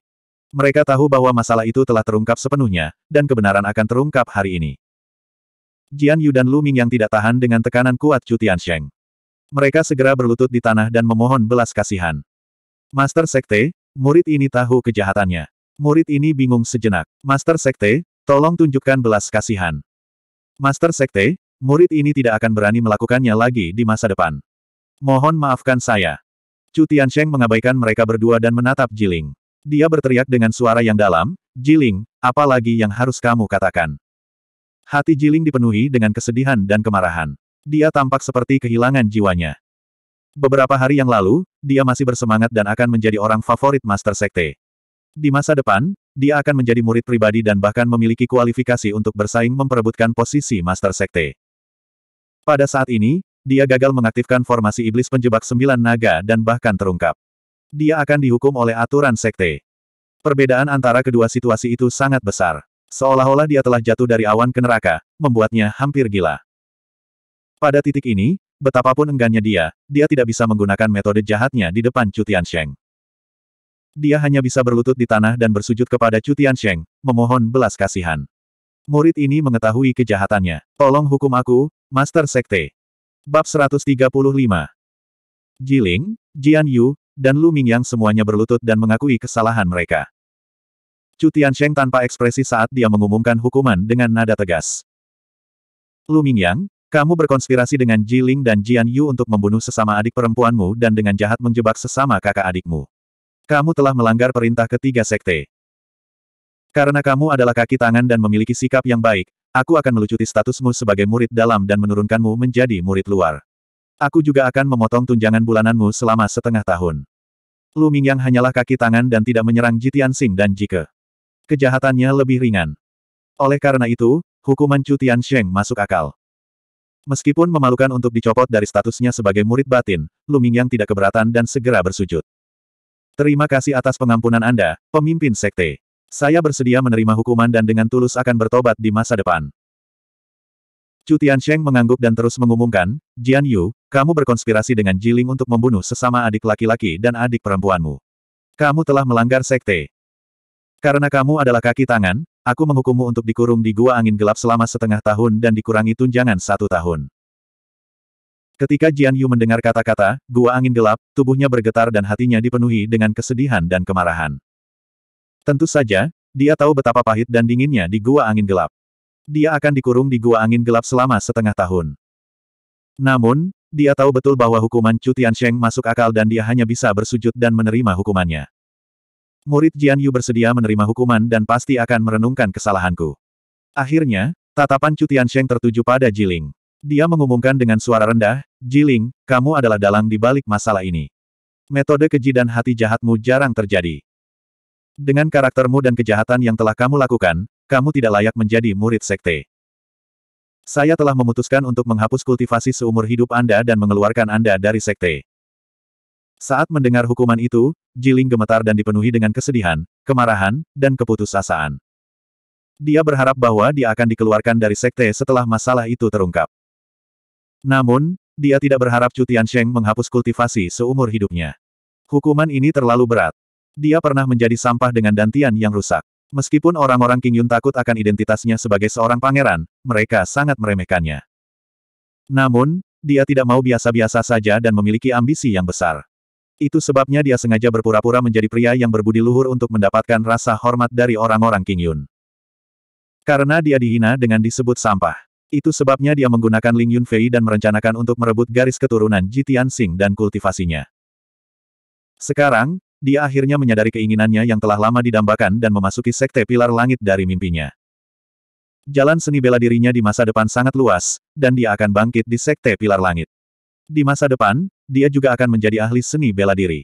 Mereka tahu bahwa masalah itu telah terungkap sepenuhnya, dan kebenaran akan terungkap hari ini. Jian Yu dan Lu Ming yang tidak tahan dengan tekanan kuat Chu Sheng. Mereka segera berlutut di tanah dan memohon belas kasihan. Master Sekte, murid ini tahu kejahatannya. Murid ini bingung sejenak. Master Sekte, tolong tunjukkan belas kasihan. Master Sekte, murid ini tidak akan berani melakukannya lagi di masa depan. Mohon maafkan saya. Chu Tiansheng mengabaikan mereka berdua dan menatap Jiling. Dia berteriak dengan suara yang dalam, Jiling, apa lagi yang harus kamu katakan? Hati Jiling dipenuhi dengan kesedihan dan kemarahan. Dia tampak seperti kehilangan jiwanya. Beberapa hari yang lalu, dia masih bersemangat dan akan menjadi orang favorit Master Sekte. Di masa depan, dia akan menjadi murid pribadi dan bahkan memiliki kualifikasi untuk bersaing memperebutkan posisi Master Sekte. Pada saat ini, dia gagal mengaktifkan formasi iblis penjebak sembilan naga dan bahkan terungkap. Dia akan dihukum oleh aturan Sekte. Perbedaan antara kedua situasi itu sangat besar. Seolah-olah dia telah jatuh dari awan ke neraka, membuatnya hampir gila. Pada titik ini, Betapapun enggannya dia, dia tidak bisa menggunakan metode jahatnya di depan Cutian Sheng. Dia hanya bisa berlutut di tanah dan bersujud kepada Cutian Sheng, memohon belas kasihan. Murid ini mengetahui kejahatannya. Tolong hukum aku, Master Sekte. Bab 135 Jiling, Jian Yu, dan Lu Mingyang semuanya berlutut dan mengakui kesalahan mereka. Cutian Sheng tanpa ekspresi saat dia mengumumkan hukuman dengan nada tegas. Lu Mingyang, kamu berkonspirasi dengan Ji Ling dan Jian Yu untuk membunuh sesama adik perempuanmu dan dengan jahat menjebak sesama kakak adikmu. Kamu telah melanggar perintah ketiga sekte. Karena kamu adalah kaki tangan dan memiliki sikap yang baik, aku akan melucuti statusmu sebagai murid dalam dan menurunkanmu menjadi murid luar. Aku juga akan memotong tunjangan bulananmu selama setengah tahun. Lu Mingyang hanyalah kaki tangan dan tidak menyerang Jitian Sing dan Jike. Kejahatannya lebih ringan. Oleh karena itu, hukuman Cutian Sheng masuk akal. Meskipun memalukan untuk dicopot dari statusnya sebagai murid batin, yang tidak keberatan dan segera bersujud. Terima kasih atas pengampunan Anda, pemimpin sekte. Saya bersedia menerima hukuman dan dengan tulus akan bertobat di masa depan. Chu Tiansheng mengangguk dan terus mengumumkan, Jian Yu, kamu berkonspirasi dengan Jiling untuk membunuh sesama adik laki-laki dan adik perempuanmu. Kamu telah melanggar sekte. Karena kamu adalah kaki tangan, Aku menghukummu untuk dikurung di gua angin gelap selama setengah tahun dan dikurangi tunjangan satu tahun. Ketika Jian Yu mendengar kata-kata, gua angin gelap, tubuhnya bergetar dan hatinya dipenuhi dengan kesedihan dan kemarahan. Tentu saja, dia tahu betapa pahit dan dinginnya di gua angin gelap. Dia akan dikurung di gua angin gelap selama setengah tahun. Namun, dia tahu betul bahwa hukuman Chu Sheng masuk akal dan dia hanya bisa bersujud dan menerima hukumannya murid Jian Yu bersedia menerima hukuman dan pasti akan merenungkan kesalahanku. Akhirnya, tatapan Cutian Sheng tertuju pada Jiling. Dia mengumumkan dengan suara rendah, Jiling, kamu adalah dalang di balik masalah ini. Metode keji dan hati jahatmu jarang terjadi. Dengan karaktermu dan kejahatan yang telah kamu lakukan, kamu tidak layak menjadi murid sekte. Saya telah memutuskan untuk menghapus kultivasi seumur hidup Anda dan mengeluarkan Anda dari sekte. Saat mendengar hukuman itu, Jiling gemetar dan dipenuhi dengan kesedihan, kemarahan, dan keputusasaan. Dia berharap bahwa dia akan dikeluarkan dari sekte setelah masalah itu terungkap. Namun, dia tidak berharap Cutian Sheng menghapus kultivasi seumur hidupnya. Hukuman ini terlalu berat. Dia pernah menjadi sampah dengan dantian yang rusak. Meskipun orang-orang King Yun takut akan identitasnya sebagai seorang pangeran, mereka sangat meremehkannya. Namun, dia tidak mau biasa-biasa saja dan memiliki ambisi yang besar. Itu sebabnya dia sengaja berpura-pura menjadi pria yang berbudi luhur untuk mendapatkan rasa hormat dari orang-orang King Yun. Karena dia dihina dengan disebut sampah. Itu sebabnya dia menggunakan Ling Yun Fei dan merencanakan untuk merebut garis keturunan Jitian Sing dan kultivasinya. Sekarang, dia akhirnya menyadari keinginannya yang telah lama didambakan dan memasuki sekte pilar langit dari mimpinya. Jalan seni bela dirinya di masa depan sangat luas, dan dia akan bangkit di sekte pilar langit. Di masa depan, dia juga akan menjadi ahli seni bela diri.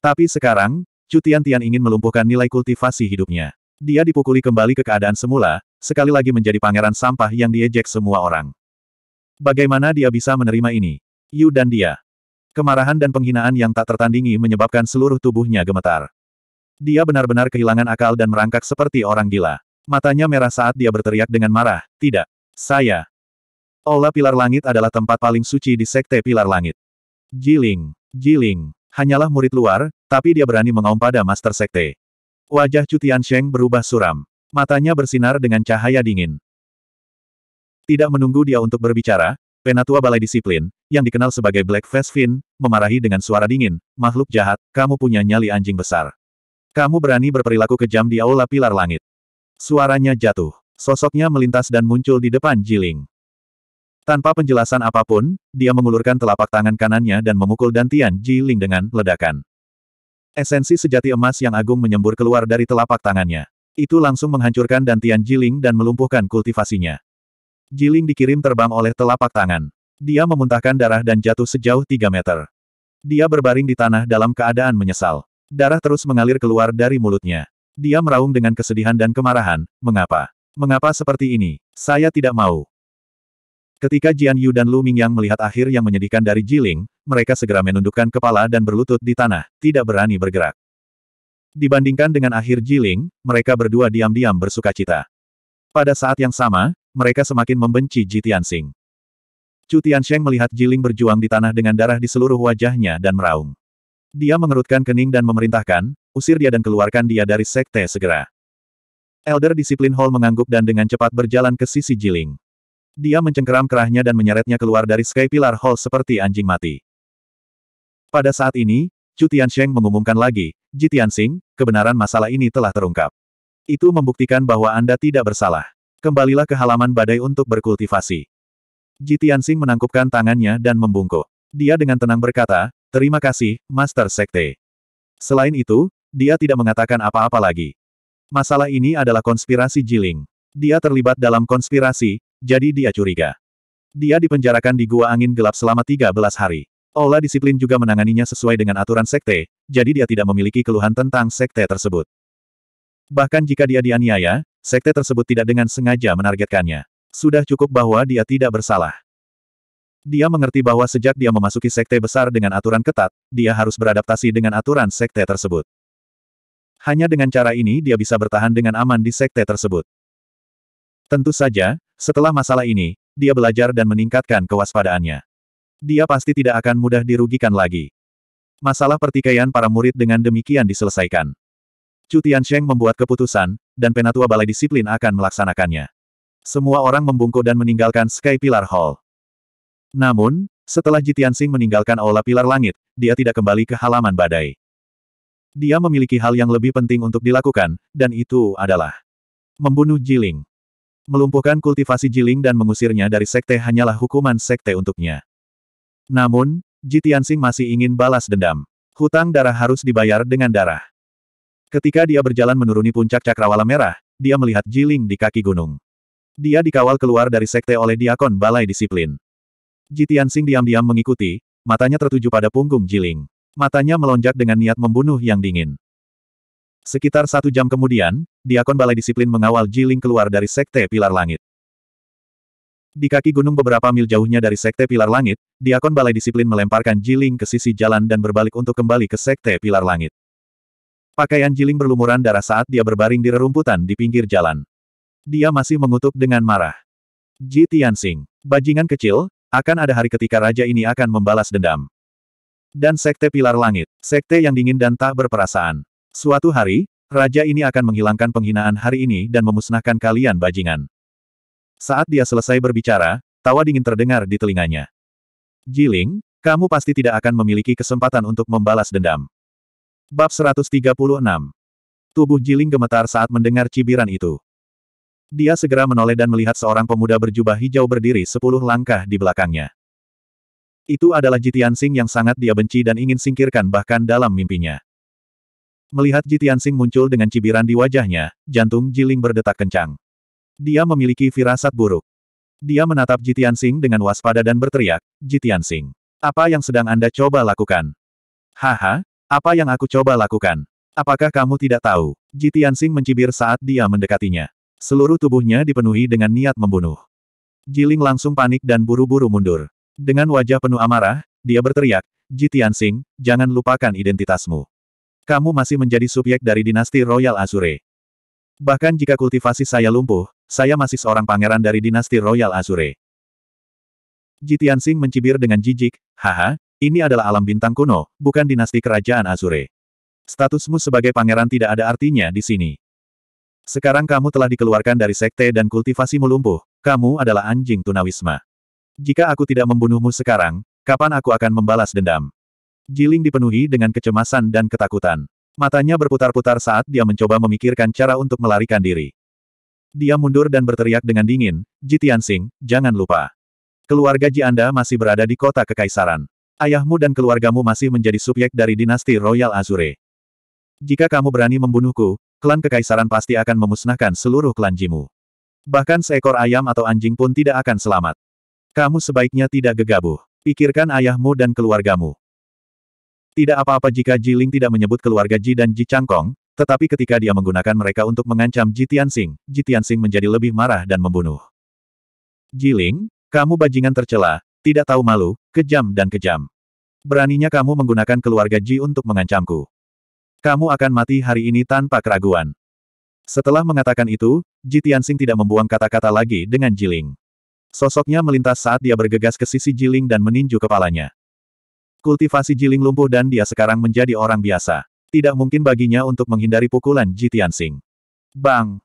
Tapi sekarang, Chu Tian-Tian ingin melumpuhkan nilai kultivasi hidupnya. Dia dipukuli kembali ke keadaan semula, sekali lagi menjadi pangeran sampah yang diejek semua orang. Bagaimana dia bisa menerima ini? Yu dan dia. Kemarahan dan penghinaan yang tak tertandingi menyebabkan seluruh tubuhnya gemetar. Dia benar-benar kehilangan akal dan merangkak seperti orang gila. Matanya merah saat dia berteriak dengan marah, tidak. Saya, Ola Pilar Langit adalah tempat paling suci di Sekte Pilar Langit. Jiling, Jiling, hanyalah murid luar, tapi dia berani mengaum pada Master Sekte. Wajah Cutian Sheng berubah suram. Matanya bersinar dengan cahaya dingin. Tidak menunggu dia untuk berbicara, Penatua Balai Disiplin, yang dikenal sebagai Black Face Finn, memarahi dengan suara dingin, makhluk jahat, kamu punya nyali anjing besar. Kamu berani berperilaku kejam di Aula Pilar Langit. Suaranya jatuh. Sosoknya melintas dan muncul di depan Jiling. Tanpa penjelasan apapun, dia mengulurkan telapak tangan kanannya dan memukul Dantian Ji Ling dengan ledakan. Esensi sejati emas yang agung menyembur keluar dari telapak tangannya. Itu langsung menghancurkan Dantian Ji Ling dan melumpuhkan kultivasinya. Ji Ling dikirim terbang oleh telapak tangan. Dia memuntahkan darah dan jatuh sejauh 3 meter. Dia berbaring di tanah dalam keadaan menyesal. Darah terus mengalir keluar dari mulutnya. Dia meraung dengan kesedihan dan kemarahan, mengapa? Mengapa seperti ini? Saya tidak mau. Ketika Jian Yu dan Lu Mingyang melihat akhir yang menyedihkan dari Jiling, mereka segera menundukkan kepala dan berlutut di tanah, tidak berani bergerak. Dibandingkan dengan akhir Jiling, mereka berdua diam-diam bersuka cita. Pada saat yang sama, mereka semakin membenci Ji Tianxing. Chu Tiansheng melihat Jiling berjuang di tanah dengan darah di seluruh wajahnya dan meraung. Dia mengerutkan kening dan memerintahkan, usir dia dan keluarkan dia dari sekte segera. Elder Disiplin Hall mengangguk dan dengan cepat berjalan ke sisi Jiling. Dia mencengkeram kerahnya dan menyeretnya keluar dari Sky Pillar Hall seperti anjing mati. Pada saat ini, Chu Tiansheng mengumumkan lagi, Ji Tianxing, kebenaran masalah ini telah terungkap. Itu membuktikan bahwa Anda tidak bersalah. Kembalilah ke halaman badai untuk berkultivasi. Ji Tianxing menangkupkan tangannya dan membungkuk. Dia dengan tenang berkata, terima kasih, Master Sekte. Selain itu, dia tidak mengatakan apa-apa lagi. Masalah ini adalah konspirasi Jiling. Dia terlibat dalam konspirasi, jadi dia curiga. Dia dipenjarakan di Gua Angin Gelap selama 13 hari. Ola disiplin juga menanganinya sesuai dengan aturan sekte, jadi dia tidak memiliki keluhan tentang sekte tersebut. Bahkan jika dia dianiaya, sekte tersebut tidak dengan sengaja menargetkannya. Sudah cukup bahwa dia tidak bersalah. Dia mengerti bahwa sejak dia memasuki sekte besar dengan aturan ketat, dia harus beradaptasi dengan aturan sekte tersebut. Hanya dengan cara ini dia bisa bertahan dengan aman di sekte tersebut. Tentu saja, setelah masalah ini, dia belajar dan meningkatkan kewaspadaannya. Dia pasti tidak akan mudah dirugikan lagi. Masalah pertikaian para murid dengan demikian diselesaikan. Chu Tiansheng membuat keputusan, dan Penatua Balai Disiplin akan melaksanakannya. Semua orang membungkuk dan meninggalkan Sky Pillar Hall. Namun, setelah Jitiansing meninggalkan Aula Pilar Langit, dia tidak kembali ke halaman badai. Dia memiliki hal yang lebih penting untuk dilakukan, dan itu adalah membunuh Jiling melumpuhkan kultivasi Jiling dan mengusirnya dari sekte hanyalah hukuman sekte untuknya. Namun, Jitiansing masih ingin balas dendam. Hutang darah harus dibayar dengan darah. Ketika dia berjalan menuruni puncak cakrawala merah, dia melihat Jiling di kaki gunung. Dia dikawal keluar dari sekte oleh diakon balai disiplin. Jitiansing diam-diam mengikuti, matanya tertuju pada punggung Jiling. Matanya melonjak dengan niat membunuh yang dingin. Sekitar satu jam kemudian, Diakon Balai Disiplin mengawal Jiling keluar dari Sekte Pilar Langit. Di kaki gunung beberapa mil jauhnya dari Sekte Pilar Langit, Diakon Balai Disiplin melemparkan Jiling ke sisi jalan dan berbalik untuk kembali ke Sekte Pilar Langit. Pakaian Jiling berlumuran darah saat dia berbaring di rerumputan di pinggir jalan. Dia masih mengutuk dengan marah. Ji Tianxing, bajingan kecil, akan ada hari ketika raja ini akan membalas dendam. Dan Sekte Pilar Langit, Sekte yang dingin dan tak berperasaan. Suatu hari, raja ini akan menghilangkan penghinaan hari ini dan memusnahkan kalian bajingan. Saat dia selesai berbicara, tawa dingin terdengar di telinganya. Jiling, kamu pasti tidak akan memiliki kesempatan untuk membalas dendam. Bab 136 Tubuh Jiling gemetar saat mendengar cibiran itu. Dia segera menoleh dan melihat seorang pemuda berjubah hijau berdiri sepuluh langkah di belakangnya. Itu adalah Jitian Sing yang sangat dia benci dan ingin singkirkan bahkan dalam mimpinya. Melihat Ji Tianxing muncul dengan cibiran di wajahnya, jantung Jiling berdetak kencang. Dia memiliki firasat buruk. Dia menatap Ji Tianxing dengan waspada dan berteriak, Ji Tianxing, apa yang sedang Anda coba lakukan? Haha, apa yang aku coba lakukan? Apakah kamu tidak tahu? Ji Tianxing mencibir saat dia mendekatinya. Seluruh tubuhnya dipenuhi dengan niat membunuh. Jiling langsung panik dan buru-buru mundur. Dengan wajah penuh amarah, dia berteriak, Ji Tianxing, jangan lupakan identitasmu. Kamu masih menjadi subjek dari dinasti Royal Azure. Bahkan jika kultivasi saya lumpuh, saya masih seorang pangeran dari dinasti Royal Azure. Jitiansing mencibir dengan jijik, haha, ini adalah alam bintang kuno, bukan dinasti kerajaan Azure. Statusmu sebagai pangeran tidak ada artinya di sini. Sekarang kamu telah dikeluarkan dari sekte dan kultivasi lumpuh. kamu adalah anjing tunawisma. Jika aku tidak membunuhmu sekarang, kapan aku akan membalas dendam? Jiling dipenuhi dengan kecemasan dan ketakutan. Matanya berputar-putar saat dia mencoba memikirkan cara untuk melarikan diri. Dia mundur dan berteriak dengan dingin, Ji Tianxing, jangan lupa. Keluarga Ji Anda masih berada di kota Kekaisaran. Ayahmu dan keluargamu masih menjadi subjek dari dinasti Royal Azure. Jika kamu berani membunuhku, klan Kekaisaran pasti akan memusnahkan seluruh klan Jimu. Bahkan seekor ayam atau anjing pun tidak akan selamat. Kamu sebaiknya tidak gegabah. Pikirkan ayahmu dan keluargamu. Tidak apa-apa jika Ji Ling tidak menyebut keluarga Ji dan Ji Changkong, tetapi ketika dia menggunakan mereka untuk mengancam Ji Tianxing, Ji Tianxing menjadi lebih marah dan membunuh. Ji Ling, kamu bajingan tercela, tidak tahu malu, kejam dan kejam. Beraninya kamu menggunakan keluarga Ji untuk mengancamku. Kamu akan mati hari ini tanpa keraguan. Setelah mengatakan itu, Ji Tianxing tidak membuang kata-kata lagi dengan Ji Ling. Sosoknya melintas saat dia bergegas ke sisi Jiling dan meninju kepalanya. Kultivasi Jiling lumpuh dan dia sekarang menjadi orang biasa. Tidak mungkin baginya untuk menghindari pukulan Ji Tianxing. Bang!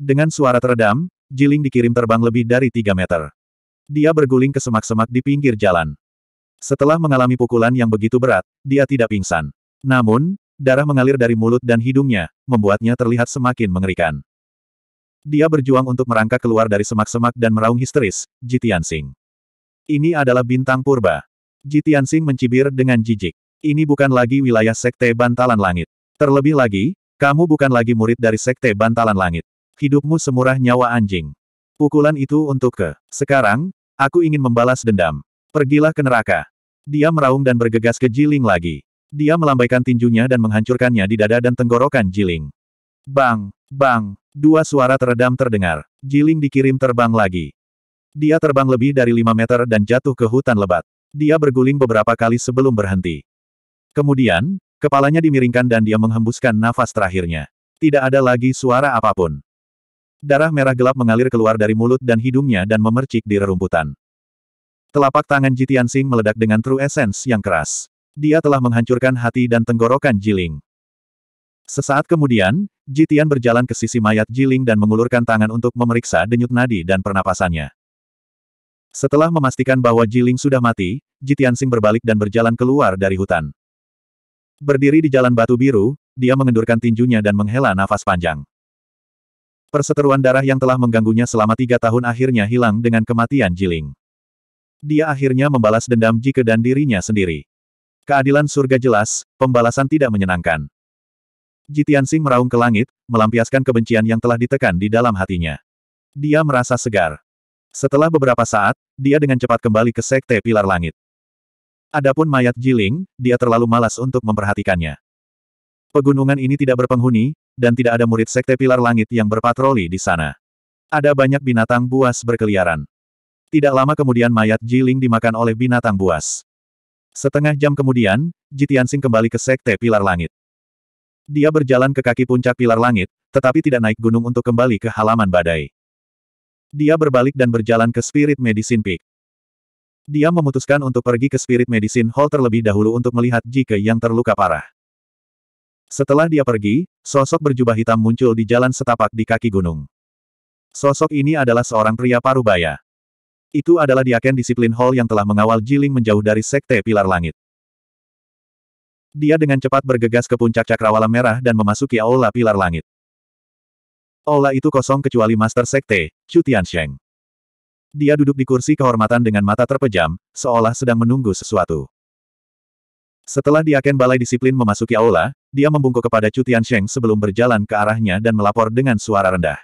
Dengan suara teredam, Jiling dikirim terbang lebih dari 3 meter. Dia berguling ke semak-semak di pinggir jalan. Setelah mengalami pukulan yang begitu berat, dia tidak pingsan. Namun, darah mengalir dari mulut dan hidungnya, membuatnya terlihat semakin mengerikan. Dia berjuang untuk merangkak keluar dari semak-semak dan meraung histeris, Jitian Sing. Ini adalah bintang purba. Ji Tianxing mencibir dengan jijik. Ini bukan lagi wilayah Sekte Bantalan Langit. Terlebih lagi, kamu bukan lagi murid dari Sekte Bantalan Langit. Hidupmu semurah nyawa anjing. Pukulan itu untuk ke. Sekarang, aku ingin membalas dendam. Pergilah ke neraka. Dia meraung dan bergegas ke Jiling lagi. Dia melambaikan tinjunya dan menghancurkannya di dada dan tenggorokan Jiling. Bang, bang, dua suara teredam terdengar. Jiling dikirim terbang lagi. Dia terbang lebih dari 5 meter dan jatuh ke hutan lebat. Dia berguling beberapa kali sebelum berhenti. Kemudian, kepalanya dimiringkan dan dia menghembuskan nafas terakhirnya. Tidak ada lagi suara apapun. Darah merah gelap mengalir keluar dari mulut dan hidungnya dan memercik di rerumputan. Telapak tangan Jitian Sing meledak dengan true essence yang keras. Dia telah menghancurkan hati dan tenggorokan Jiling. Sesaat kemudian, Jitian berjalan ke sisi mayat Jiling dan mengulurkan tangan untuk memeriksa denyut nadi dan pernapasannya. Setelah memastikan bahwa Jiling sudah mati, Jitiansing berbalik dan berjalan keluar dari hutan. Berdiri di jalan batu biru, dia mengendurkan tinjunya dan menghela nafas panjang. Perseteruan darah yang telah mengganggunya selama tiga tahun akhirnya hilang dengan kematian Jiling. Dia akhirnya membalas dendam jika dan dirinya sendiri. Keadilan surga jelas, pembalasan tidak menyenangkan. Jitiansing meraung ke langit, melampiaskan kebencian yang telah ditekan di dalam hatinya. Dia merasa segar. Setelah beberapa saat, dia dengan cepat kembali ke Sekte Pilar Langit. Adapun mayat Jiling, dia terlalu malas untuk memperhatikannya. Pegunungan ini tidak berpenghuni, dan tidak ada murid Sekte Pilar Langit yang berpatroli di sana. Ada banyak binatang buas berkeliaran. Tidak lama kemudian mayat Jiling dimakan oleh binatang buas. Setengah jam kemudian, Jitiansing kembali ke Sekte Pilar Langit. Dia berjalan ke kaki puncak Pilar Langit, tetapi tidak naik gunung untuk kembali ke halaman badai. Dia berbalik dan berjalan ke Spirit Medicine Peak. Dia memutuskan untuk pergi ke Spirit Medicine Hall terlebih dahulu untuk melihat Jike yang terluka parah. Setelah dia pergi, sosok berjubah hitam muncul di jalan setapak di kaki gunung. Sosok ini adalah seorang pria parubaya. Itu adalah diaken disiplin Hall yang telah mengawal Jiling menjauh dari Sekte Pilar Langit. Dia dengan cepat bergegas ke puncak cakrawala merah dan memasuki aula Pilar Langit. Aula itu kosong kecuali Master Sekte, Chu Tiansheng. Dia duduk di kursi kehormatan dengan mata terpejam, seolah sedang menunggu sesuatu. Setelah diaken balai disiplin memasuki aula, dia membungkuk kepada Chu Tiansheng sebelum berjalan ke arahnya dan melapor dengan suara rendah.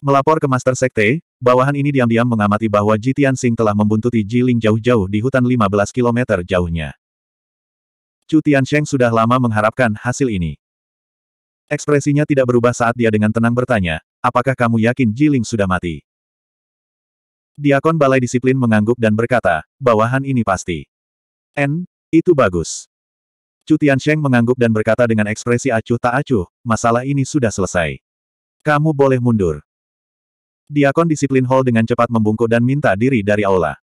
Melapor ke Master Sekte, bawahan ini diam-diam mengamati bahwa Ji Tianxing telah membuntuti Ji Ling jauh-jauh di hutan 15 km jauhnya. Chu Tiansheng sudah lama mengharapkan hasil ini. Ekspresinya tidak berubah saat dia dengan tenang bertanya, apakah kamu yakin Jiling sudah mati? Diakon Balai Disiplin mengangguk dan berkata, bawahan ini pasti. N, itu bagus. Cutian Sheng mengangguk dan berkata dengan ekspresi acuh tak acuh, masalah ini sudah selesai. Kamu boleh mundur. Diakon Disiplin Hall dengan cepat membungkuk dan minta diri dari aula.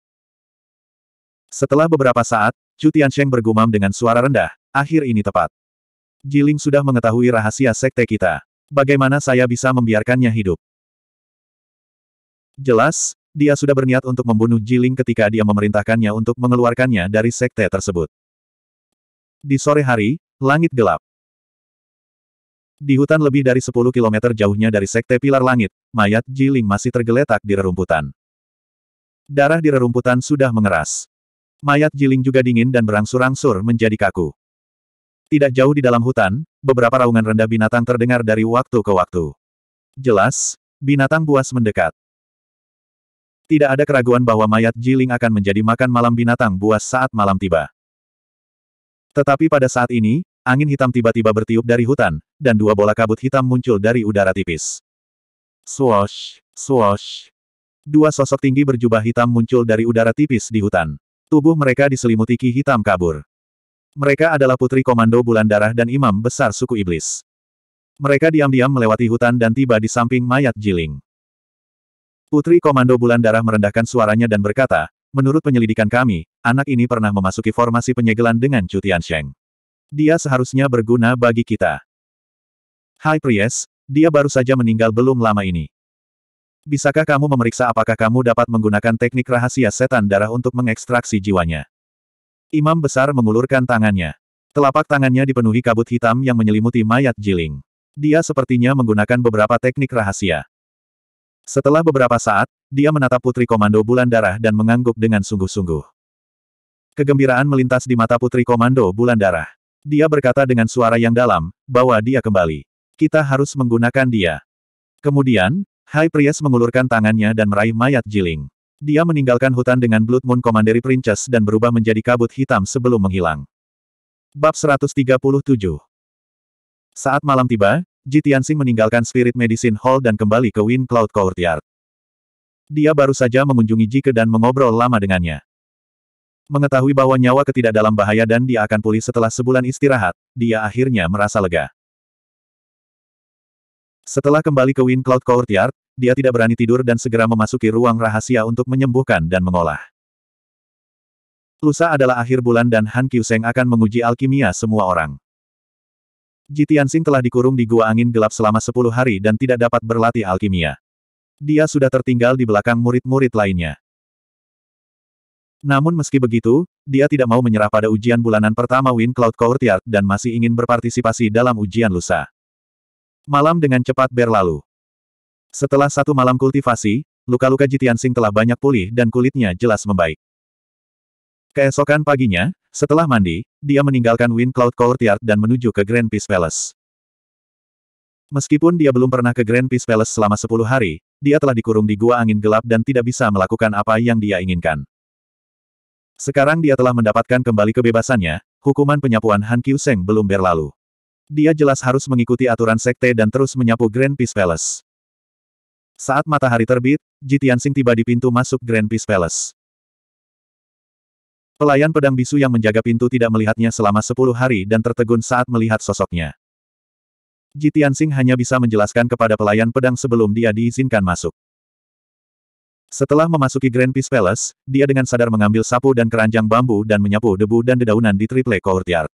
Setelah beberapa saat, Cutian Sheng bergumam dengan suara rendah, akhir ini tepat. Jiling sudah mengetahui rahasia sekte kita. Bagaimana saya bisa membiarkannya hidup? Jelas, dia sudah berniat untuk membunuh Jiling ketika dia memerintahkannya untuk mengeluarkannya dari sekte tersebut. Di sore hari, langit gelap. Di hutan lebih dari 10 km jauhnya dari sekte pilar langit, mayat Jiling masih tergeletak di rerumputan. Darah di rerumputan sudah mengeras. Mayat Jiling juga dingin dan berangsur-angsur menjadi kaku. Tidak jauh di dalam hutan, beberapa raungan rendah binatang terdengar dari waktu ke waktu. Jelas, binatang buas mendekat. Tidak ada keraguan bahwa mayat Jiling akan menjadi makan malam binatang buas saat malam tiba. Tetapi pada saat ini, angin hitam tiba-tiba bertiup dari hutan, dan dua bola kabut hitam muncul dari udara tipis. Swosh, swosh. Dua sosok tinggi berjubah hitam muncul dari udara tipis di hutan. Tubuh mereka diselimuti ki hitam kabur. Mereka adalah putri komando bulan darah dan imam besar suku iblis. Mereka diam-diam melewati hutan dan tiba di samping mayat Jiling. Putri komando bulan darah merendahkan suaranya dan berkata, menurut penyelidikan kami, anak ini pernah memasuki formasi penyegelan dengan Cutian Sheng. Dia seharusnya berguna bagi kita. Hai Priest, dia baru saja meninggal belum lama ini. Bisakah kamu memeriksa apakah kamu dapat menggunakan teknik rahasia setan darah untuk mengekstraksi jiwanya? Imam besar mengulurkan tangannya. Telapak tangannya dipenuhi kabut hitam yang menyelimuti mayat Jiling. Dia sepertinya menggunakan beberapa teknik rahasia. Setelah beberapa saat, dia menatap Putri Komando Bulan Darah dan mengangguk dengan sungguh-sungguh. Kegembiraan melintas di mata Putri Komando Bulan Darah. Dia berkata dengan suara yang dalam, bahwa dia kembali. Kita harus menggunakan dia. Kemudian, High Priest mengulurkan tangannya dan meraih mayat Jiling. Dia meninggalkan hutan dengan Blood Moon Commandery Princess dan berubah menjadi kabut hitam sebelum menghilang. Bab 137 Saat malam tiba, Ji meninggalkan Spirit Medicine Hall dan kembali ke Wind Cloud Courtyard. Dia baru saja mengunjungi Jike dan mengobrol lama dengannya. Mengetahui bahwa nyawa ketidak dalam bahaya dan dia akan pulih setelah sebulan istirahat, dia akhirnya merasa lega. Setelah kembali ke Wind Cloud Courtyard, dia tidak berani tidur dan segera memasuki ruang rahasia untuk menyembuhkan dan mengolah. Lusa adalah akhir bulan dan Han Qiuseng akan menguji alkimia semua orang. Ji Tianxing telah dikurung di gua angin gelap selama 10 hari dan tidak dapat berlatih alkimia. Dia sudah tertinggal di belakang murid-murid lainnya. Namun meski begitu, dia tidak mau menyerah pada ujian bulanan pertama Wind Cloud Courtyard dan masih ingin berpartisipasi dalam ujian lusa. Malam dengan cepat berlalu. Setelah satu malam kultivasi, luka-luka Jitian Sing telah banyak pulih dan kulitnya jelas membaik. Keesokan paginya, setelah mandi, dia meninggalkan Wind Cloud Courtyard dan menuju ke Grand Peace Palace. Meskipun dia belum pernah ke Grand Peace Palace selama 10 hari, dia telah dikurung di gua angin gelap dan tidak bisa melakukan apa yang dia inginkan. Sekarang dia telah mendapatkan kembali kebebasannya, hukuman penyapuan Han Seng belum berlalu. Dia jelas harus mengikuti aturan sekte dan terus menyapu Grand Peace Palace. Saat matahari terbit, Ji Tianxing tiba di pintu masuk Grand Peace Palace. Pelayan pedang bisu yang menjaga pintu tidak melihatnya selama sepuluh hari dan tertegun saat melihat sosoknya. Ji Tianxing hanya bisa menjelaskan kepada pelayan pedang sebelum dia diizinkan masuk. Setelah memasuki Grand Peace Palace, dia dengan sadar mengambil sapu dan keranjang bambu dan menyapu debu dan dedaunan di triple courtyard.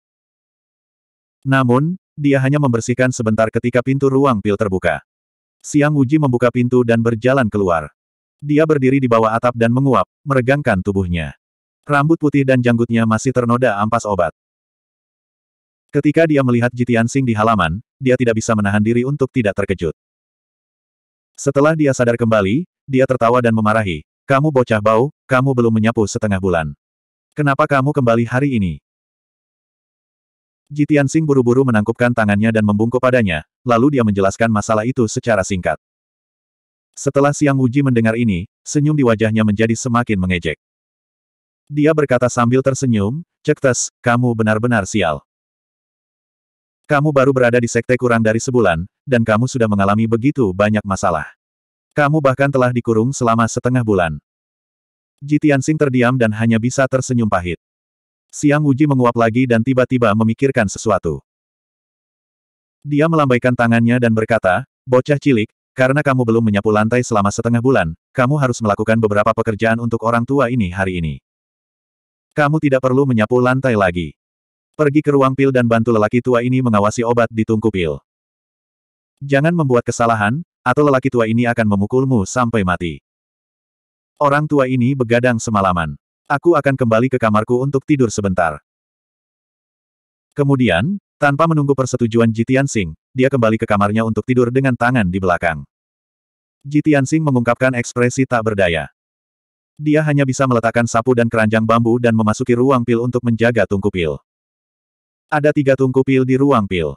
Namun, dia hanya membersihkan sebentar ketika pintu ruang pil terbuka. Siang Uji membuka pintu dan berjalan keluar. Dia berdiri di bawah atap dan menguap, meregangkan tubuhnya. Rambut putih dan janggutnya masih ternoda ampas obat. Ketika dia melihat Jitian Sing di halaman, dia tidak bisa menahan diri untuk tidak terkejut. Setelah dia sadar kembali, dia tertawa dan memarahi, kamu bocah bau, kamu belum menyapu setengah bulan. Kenapa kamu kembali hari ini? Jitian Sing buru-buru menangkupkan tangannya dan membungkuk padanya, lalu dia menjelaskan masalah itu secara singkat. Setelah Siang Wuji mendengar ini, senyum di wajahnya menjadi semakin mengejek. Dia berkata sambil tersenyum, Cektes, kamu benar-benar sial. Kamu baru berada di sekte kurang dari sebulan, dan kamu sudah mengalami begitu banyak masalah. Kamu bahkan telah dikurung selama setengah bulan. Jitian Sing terdiam dan hanya bisa tersenyum pahit. Siang Wuji menguap lagi dan tiba-tiba memikirkan sesuatu. Dia melambaikan tangannya dan berkata, bocah cilik, karena kamu belum menyapu lantai selama setengah bulan, kamu harus melakukan beberapa pekerjaan untuk orang tua ini hari ini. Kamu tidak perlu menyapu lantai lagi. Pergi ke ruang pil dan bantu lelaki tua ini mengawasi obat di tungku pil. Jangan membuat kesalahan, atau lelaki tua ini akan memukulmu sampai mati. Orang tua ini begadang semalaman. Aku akan kembali ke kamarku untuk tidur sebentar. Kemudian, tanpa menunggu persetujuan Jitian Sing, dia kembali ke kamarnya untuk tidur dengan tangan di belakang. Jitian Sing mengungkapkan ekspresi tak berdaya. Dia hanya bisa meletakkan sapu dan keranjang bambu dan memasuki ruang pil untuk menjaga tungku pil. Ada tiga tungku pil di ruang pil.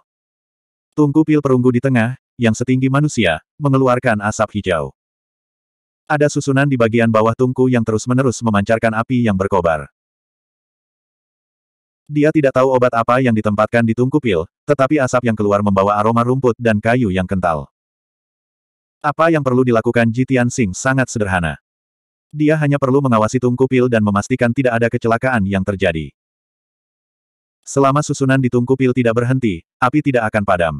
Tungku pil perunggu di tengah, yang setinggi manusia, mengeluarkan asap hijau. Ada susunan di bagian bawah tungku yang terus-menerus memancarkan api yang berkobar. Dia tidak tahu obat apa yang ditempatkan di tungku pil, tetapi asap yang keluar membawa aroma rumput dan kayu yang kental. Apa yang perlu dilakukan Jitian Sing sangat sederhana. Dia hanya perlu mengawasi tungku pil dan memastikan tidak ada kecelakaan yang terjadi. Selama susunan di tungku pil tidak berhenti, api tidak akan padam.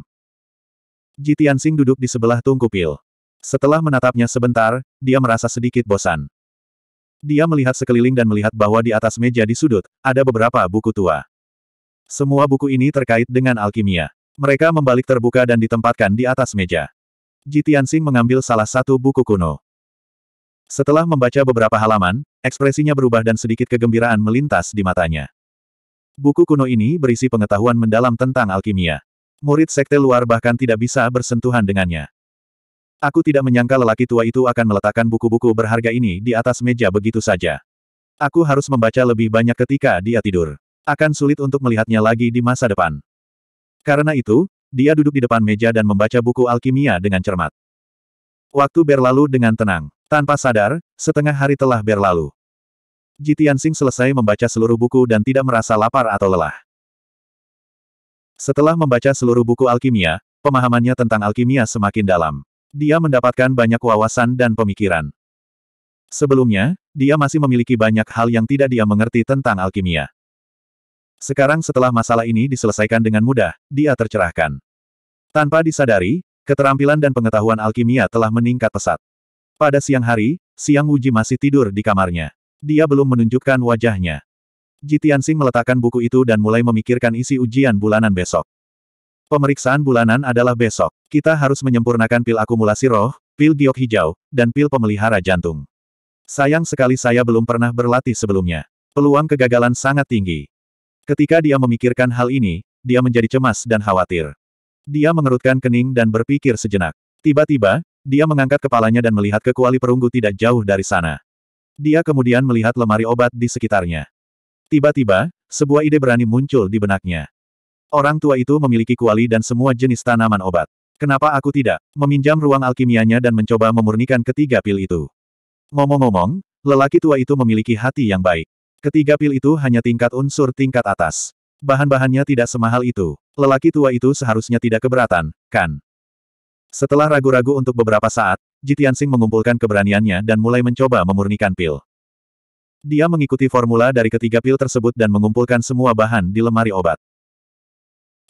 Jitian Sing duduk di sebelah tungku pil. Setelah menatapnya sebentar, dia merasa sedikit bosan. Dia melihat sekeliling dan melihat bahwa di atas meja di sudut, ada beberapa buku tua. Semua buku ini terkait dengan alkimia. Mereka membalik terbuka dan ditempatkan di atas meja. Jitiansing mengambil salah satu buku kuno. Setelah membaca beberapa halaman, ekspresinya berubah dan sedikit kegembiraan melintas di matanya. Buku kuno ini berisi pengetahuan mendalam tentang alkimia. Murid sekte luar bahkan tidak bisa bersentuhan dengannya. Aku tidak menyangka lelaki tua itu akan meletakkan buku-buku berharga ini di atas meja begitu saja. Aku harus membaca lebih banyak ketika dia tidur. Akan sulit untuk melihatnya lagi di masa depan. Karena itu, dia duduk di depan meja dan membaca buku alkimia dengan cermat. Waktu berlalu dengan tenang. Tanpa sadar, setengah hari telah berlalu. Jitian Singh selesai membaca seluruh buku dan tidak merasa lapar atau lelah. Setelah membaca seluruh buku alkimia, pemahamannya tentang alkimia semakin dalam. Dia mendapatkan banyak wawasan dan pemikiran. Sebelumnya, dia masih memiliki banyak hal yang tidak dia mengerti tentang alkimia. Sekarang setelah masalah ini diselesaikan dengan mudah, dia tercerahkan. Tanpa disadari, keterampilan dan pengetahuan alkimia telah meningkat pesat. Pada siang hari, Siang Wuji masih tidur di kamarnya. Dia belum menunjukkan wajahnya. Jitian Sing meletakkan buku itu dan mulai memikirkan isi ujian bulanan besok. Pemeriksaan bulanan adalah besok. Kita harus menyempurnakan pil akumulasi roh, pil giok hijau, dan pil pemelihara jantung. Sayang sekali saya belum pernah berlatih sebelumnya. Peluang kegagalan sangat tinggi. Ketika dia memikirkan hal ini, dia menjadi cemas dan khawatir. Dia mengerutkan kening dan berpikir sejenak. Tiba-tiba, dia mengangkat kepalanya dan melihat ke kuali perunggu tidak jauh dari sana. Dia kemudian melihat lemari obat di sekitarnya. Tiba-tiba, sebuah ide berani muncul di benaknya. Orang tua itu memiliki kuali dan semua jenis tanaman obat. Kenapa aku tidak meminjam ruang alkimianya dan mencoba memurnikan ketiga pil itu? Ngomong-ngomong, lelaki tua itu memiliki hati yang baik. Ketiga pil itu hanya tingkat unsur tingkat atas. Bahan-bahannya tidak semahal itu. Lelaki tua itu seharusnya tidak keberatan, kan? Setelah ragu-ragu untuk beberapa saat, Jitiansing mengumpulkan keberaniannya dan mulai mencoba memurnikan pil. Dia mengikuti formula dari ketiga pil tersebut dan mengumpulkan semua bahan di lemari obat.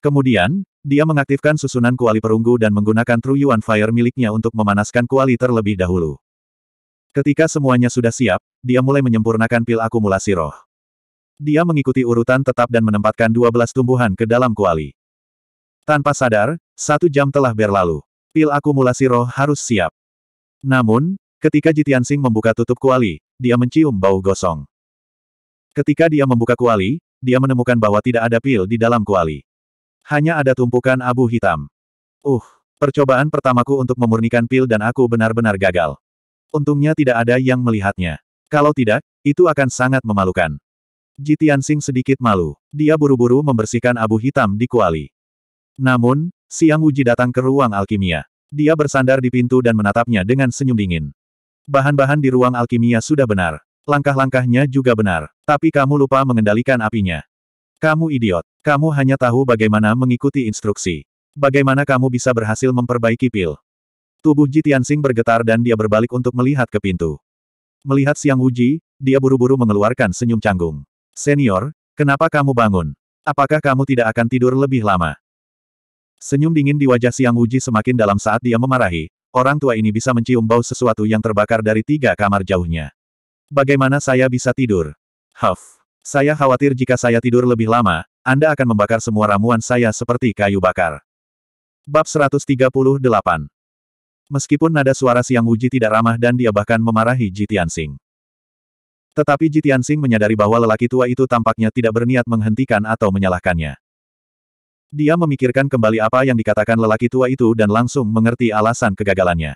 Kemudian, dia mengaktifkan susunan kuali perunggu dan menggunakan True Yuan Fire miliknya untuk memanaskan kuali terlebih dahulu. Ketika semuanya sudah siap, dia mulai menyempurnakan pil akumulasi roh. Dia mengikuti urutan tetap dan menempatkan 12 tumbuhan ke dalam kuali. Tanpa sadar, satu jam telah berlalu. Pil akumulasi roh harus siap. Namun, ketika Jitiansing membuka tutup kuali, dia mencium bau gosong. Ketika dia membuka kuali, dia menemukan bahwa tidak ada pil di dalam kuali. Hanya ada tumpukan abu hitam. Uh, percobaan pertamaku untuk memurnikan pil dan aku benar-benar gagal. Untungnya tidak ada yang melihatnya. Kalau tidak, itu akan sangat memalukan. Jitian Sing sedikit malu. Dia buru-buru membersihkan abu hitam di kuali. Namun, Siang Uji datang ke ruang alkimia. Dia bersandar di pintu dan menatapnya dengan senyum dingin. Bahan-bahan di ruang alkimia sudah benar. Langkah-langkahnya juga benar. Tapi kamu lupa mengendalikan apinya. Kamu idiot. Kamu hanya tahu bagaimana mengikuti instruksi. Bagaimana kamu bisa berhasil memperbaiki pil? Tubuh Ji Tianxing bergetar dan dia berbalik untuk melihat ke pintu. Melihat Siang Uji, dia buru-buru mengeluarkan senyum canggung. Senior, kenapa kamu bangun? Apakah kamu tidak akan tidur lebih lama? Senyum dingin di wajah Siang Uji semakin dalam saat dia memarahi, orang tua ini bisa mencium bau sesuatu yang terbakar dari tiga kamar jauhnya. Bagaimana saya bisa tidur? Huff. Saya khawatir jika saya tidur lebih lama, Anda akan membakar semua ramuan saya seperti kayu bakar. Bab 138 Meskipun nada suara Siang Wuji tidak ramah dan dia bahkan memarahi Jitian Sing. Tetapi Jitian Sing menyadari bahwa lelaki tua itu tampaknya tidak berniat menghentikan atau menyalahkannya. Dia memikirkan kembali apa yang dikatakan lelaki tua itu dan langsung mengerti alasan kegagalannya.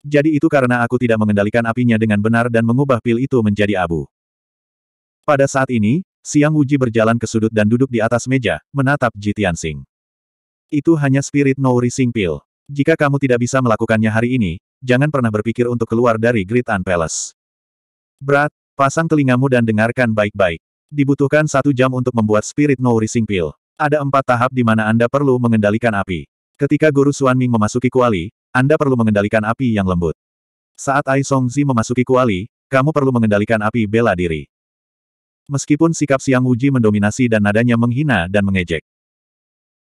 Jadi itu karena aku tidak mengendalikan apinya dengan benar dan mengubah pil itu menjadi abu. Pada saat ini, Siang Uji berjalan ke sudut dan duduk di atas meja, menatap Ji Tianxing. Itu hanya spirit No Nouri Singpil. Jika kamu tidak bisa melakukannya hari ini, jangan pernah berpikir untuk keluar dari Great Un Palace. Berat, pasang telingamu dan dengarkan baik-baik. Dibutuhkan satu jam untuk membuat spirit No Nouri Singpil. Ada empat tahap di mana Anda perlu mengendalikan api. Ketika Guru Suan Ming memasuki kuali, Anda perlu mengendalikan api yang lembut. Saat Ai Songzi memasuki kuali, kamu perlu mengendalikan api bela diri. Meskipun sikap Siang Wuji mendominasi dan nadanya menghina dan mengejek.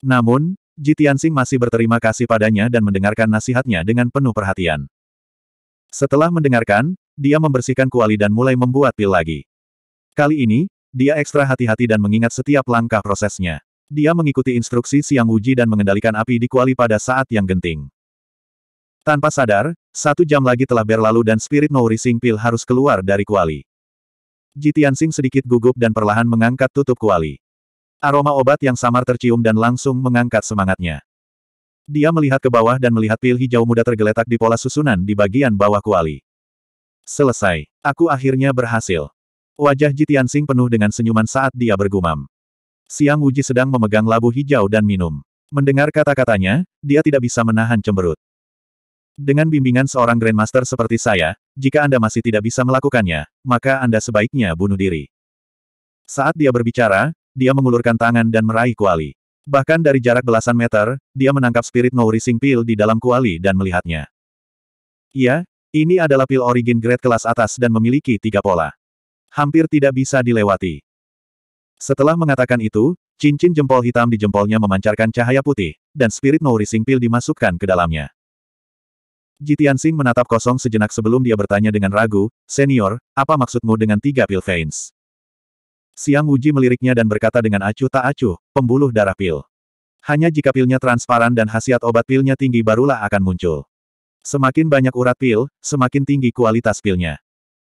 Namun, Ji Tianxing masih berterima kasih padanya dan mendengarkan nasihatnya dengan penuh perhatian. Setelah mendengarkan, dia membersihkan kuali dan mulai membuat pil lagi. Kali ini, dia ekstra hati-hati dan mengingat setiap langkah prosesnya. Dia mengikuti instruksi Siang Wuji dan mengendalikan api di kuali pada saat yang genting. Tanpa sadar, satu jam lagi telah berlalu dan spirit Nourishing pil harus keluar dari kuali. Jitiansing sedikit gugup dan perlahan mengangkat tutup kuali. Aroma obat yang samar tercium dan langsung mengangkat semangatnya. Dia melihat ke bawah dan melihat pil hijau muda tergeletak di pola susunan di bagian bawah kuali. Selesai. Aku akhirnya berhasil. Wajah Jitiansing penuh dengan senyuman saat dia bergumam. Siang Wuji sedang memegang labu hijau dan minum. Mendengar kata-katanya, dia tidak bisa menahan cemberut. Dengan bimbingan seorang Grandmaster seperti saya, jika Anda masih tidak bisa melakukannya, maka Anda sebaiknya bunuh diri. Saat dia berbicara, dia mengulurkan tangan dan meraih kuali. Bahkan dari jarak belasan meter, dia menangkap spirit Rising Pill di dalam kuali dan melihatnya. Iya, ini adalah pil origin grade kelas atas dan memiliki tiga pola. Hampir tidak bisa dilewati. Setelah mengatakan itu, cincin jempol hitam di jempolnya memancarkan cahaya putih, dan spirit Rising Pill dimasukkan ke dalamnya. Jitian Sing menatap kosong sejenak sebelum dia bertanya dengan ragu, Senior, apa maksudmu dengan tiga pil veins? Siang Wuji meliriknya dan berkata dengan acuh tak acuh, pembuluh darah pil. Hanya jika pilnya transparan dan khasiat obat pilnya tinggi barulah akan muncul. Semakin banyak urat pil, semakin tinggi kualitas pilnya.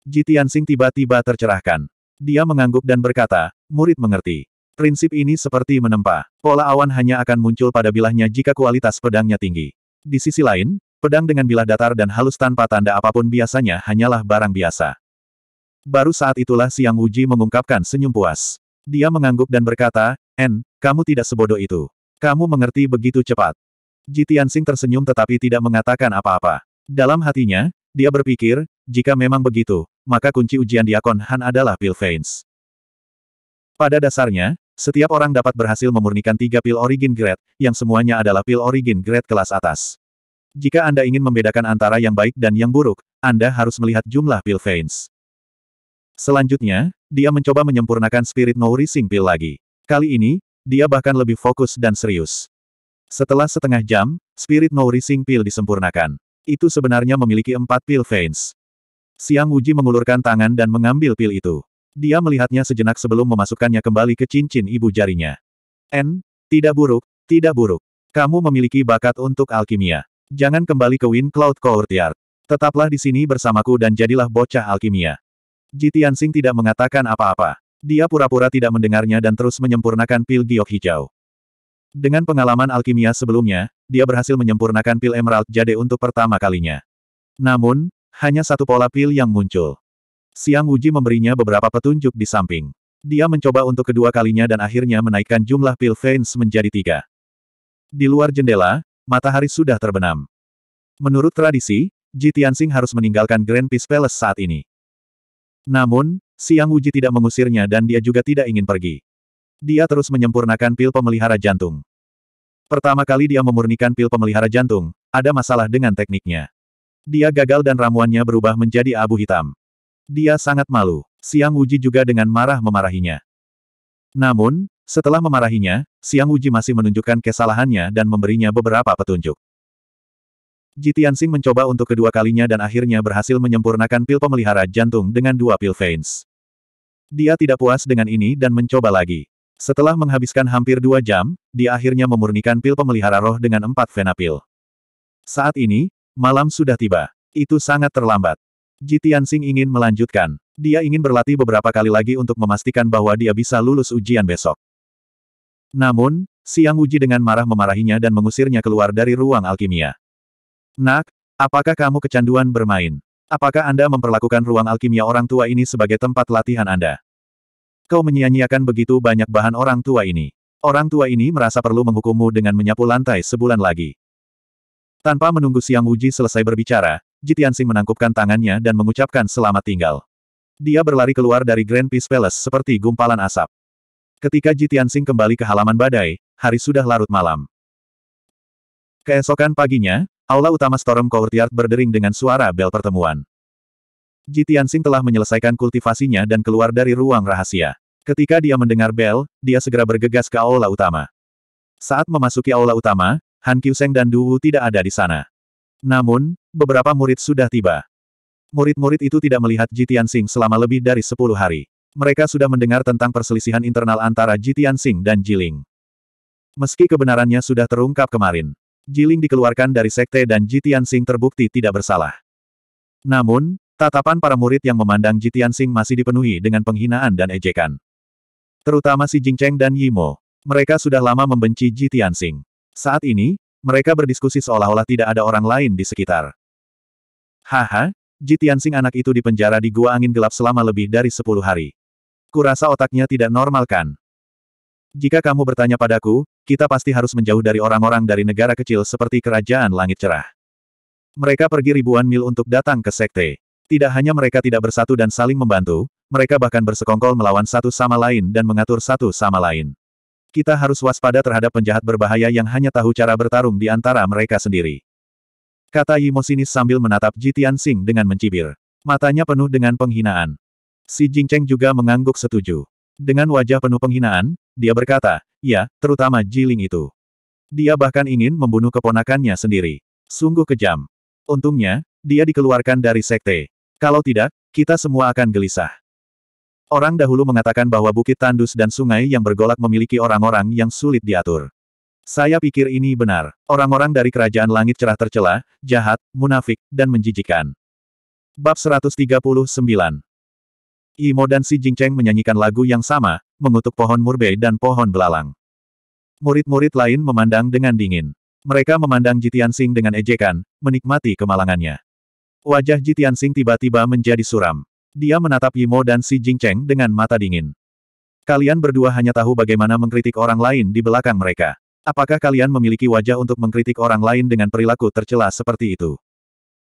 Jitian Sing tiba-tiba tercerahkan. Dia mengangguk dan berkata, murid mengerti. Prinsip ini seperti menempa. Pola awan hanya akan muncul pada bilahnya jika kualitas pedangnya tinggi. Di sisi lain, Pedang dengan bilah datar dan halus tanpa tanda apapun biasanya hanyalah barang biasa. Baru saat itulah Siang Wuji mengungkapkan senyum puas. Dia mengangguk dan berkata, En, kamu tidak sebodoh itu. Kamu mengerti begitu cepat. Jitian Sing tersenyum tetapi tidak mengatakan apa-apa. Dalam hatinya, dia berpikir, jika memang begitu, maka kunci ujian Diakon Han adalah pil Veins. Pada dasarnya, setiap orang dapat berhasil memurnikan tiga pil origin grade, yang semuanya adalah pil origin grade kelas atas. Jika Anda ingin membedakan antara yang baik dan yang buruk, Anda harus melihat jumlah pil veins. Selanjutnya, dia mencoba menyempurnakan spirit no pil lagi. Kali ini, dia bahkan lebih fokus dan serius. Setelah setengah jam, spirit no pil disempurnakan. Itu sebenarnya memiliki empat pil veins. Siang uji mengulurkan tangan dan mengambil pil itu. Dia melihatnya sejenak sebelum memasukkannya kembali ke cincin ibu jarinya. N, tidak buruk, tidak buruk. Kamu memiliki bakat untuk alkimia. Jangan kembali ke Wind Cloud Courtyard. Tetaplah di sini bersamaku dan jadilah bocah alkimia. Jitian Sing tidak mengatakan apa-apa. Dia pura-pura tidak mendengarnya dan terus menyempurnakan pil giok hijau. Dengan pengalaman alkimia sebelumnya, dia berhasil menyempurnakan pil emerald jade untuk pertama kalinya. Namun, hanya satu pola pil yang muncul. Siang Wuji memberinya beberapa petunjuk di samping. Dia mencoba untuk kedua kalinya dan akhirnya menaikkan jumlah pil veins menjadi tiga. Di luar jendela, matahari sudah terbenam. Menurut tradisi, Ji Tianxing harus meninggalkan Grand Peace Palace saat ini. Namun, Siang Wuji tidak mengusirnya dan dia juga tidak ingin pergi. Dia terus menyempurnakan pil pemelihara jantung. Pertama kali dia memurnikan pil pemelihara jantung, ada masalah dengan tekniknya. Dia gagal dan ramuannya berubah menjadi abu hitam. Dia sangat malu. Siang Wuji juga dengan marah memarahinya. Namun, setelah memarahinya, Siang Uji masih menunjukkan kesalahannya dan memberinya beberapa petunjuk. Ji Tianxing mencoba untuk kedua kalinya dan akhirnya berhasil menyempurnakan pil pemelihara jantung dengan dua pil veins. Dia tidak puas dengan ini dan mencoba lagi. Setelah menghabiskan hampir dua jam, dia akhirnya memurnikan pil pemelihara roh dengan empat vena pil. Saat ini, malam sudah tiba. Itu sangat terlambat. Ji Tianxing ingin melanjutkan. Dia ingin berlatih beberapa kali lagi untuk memastikan bahwa dia bisa lulus ujian besok. Namun, Siang Uji dengan marah memarahinya dan mengusirnya keluar dari ruang alkimia. Nak, apakah kamu kecanduan bermain? Apakah Anda memperlakukan ruang alkimia orang tua ini sebagai tempat latihan Anda? Kau menyia-nyiakan begitu banyak bahan orang tua ini. Orang tua ini merasa perlu menghukummu dengan menyapu lantai sebulan lagi. Tanpa menunggu Siang Uji selesai berbicara, Jitiansing menangkupkan tangannya dan mengucapkan selamat tinggal. Dia berlari keluar dari Grand Peace Palace seperti gumpalan asap. Ketika Ji Tianxing kembali ke halaman badai, hari sudah larut malam. Keesokan paginya, aula utama Storm Courtyard berdering dengan suara bel pertemuan. Ji Tianxing telah menyelesaikan kultivasinya dan keluar dari ruang rahasia. Ketika dia mendengar bel, dia segera bergegas ke aula utama. Saat memasuki aula utama, Han Qiuseng dan Du Wu tidak ada di sana. Namun, beberapa murid sudah tiba. Murid-murid itu tidak melihat Ji Tianxing selama lebih dari 10 hari mereka sudah mendengar tentang perselisihan internal antara Ji Tianxing dan Jiling. Meski kebenarannya sudah terungkap kemarin, Jiling dikeluarkan dari sekte dan Ji Tianxing terbukti tidak bersalah. Namun, tatapan para murid yang memandang Ji Tianxing masih dipenuhi dengan penghinaan dan ejekan. Terutama si Jingcheng dan Yimo, mereka sudah lama membenci Ji Tianxing. Saat ini, mereka berdiskusi seolah-olah tidak ada orang lain di sekitar. Haha, Ji Tianxing anak itu dipenjara di Gua Angin Gelap selama lebih dari 10 hari rasa otaknya tidak normal kan? Jika kamu bertanya padaku, kita pasti harus menjauh dari orang-orang dari negara kecil seperti Kerajaan Langit Cerah. Mereka pergi ribuan mil untuk datang ke sekte. Tidak hanya mereka tidak bersatu dan saling membantu, mereka bahkan bersekongkol melawan satu sama lain dan mengatur satu sama lain. Kita harus waspada terhadap penjahat berbahaya yang hanya tahu cara bertarung di antara mereka sendiri. Kata Yimo sinis sambil menatap Jitian Sing dengan mencibir. Matanya penuh dengan penghinaan. Si Jingcheng juga mengangguk setuju. Dengan wajah penuh penghinaan, dia berkata, ya, terutama Jiling itu. Dia bahkan ingin membunuh keponakannya sendiri. Sungguh kejam. Untungnya, dia dikeluarkan dari sekte. Kalau tidak, kita semua akan gelisah. Orang dahulu mengatakan bahwa bukit tandus dan sungai yang bergolak memiliki orang-orang yang sulit diatur. Saya pikir ini benar. Orang-orang dari kerajaan langit cerah tercela, jahat, munafik, dan menjijikan. Bab 139 Imo dan Si Jingcheng menyanyikan lagu yang sama, mengutuk pohon murbei dan pohon belalang. Murid-murid lain memandang dengan dingin. Mereka memandang Jitian Sing dengan ejekan, menikmati kemalangannya. Wajah Jitian Sing tiba-tiba menjadi suram. Dia menatap Imo dan Si Jingcheng dengan mata dingin. Kalian berdua hanya tahu bagaimana mengkritik orang lain di belakang mereka. Apakah kalian memiliki wajah untuk mengkritik orang lain dengan perilaku tercela seperti itu?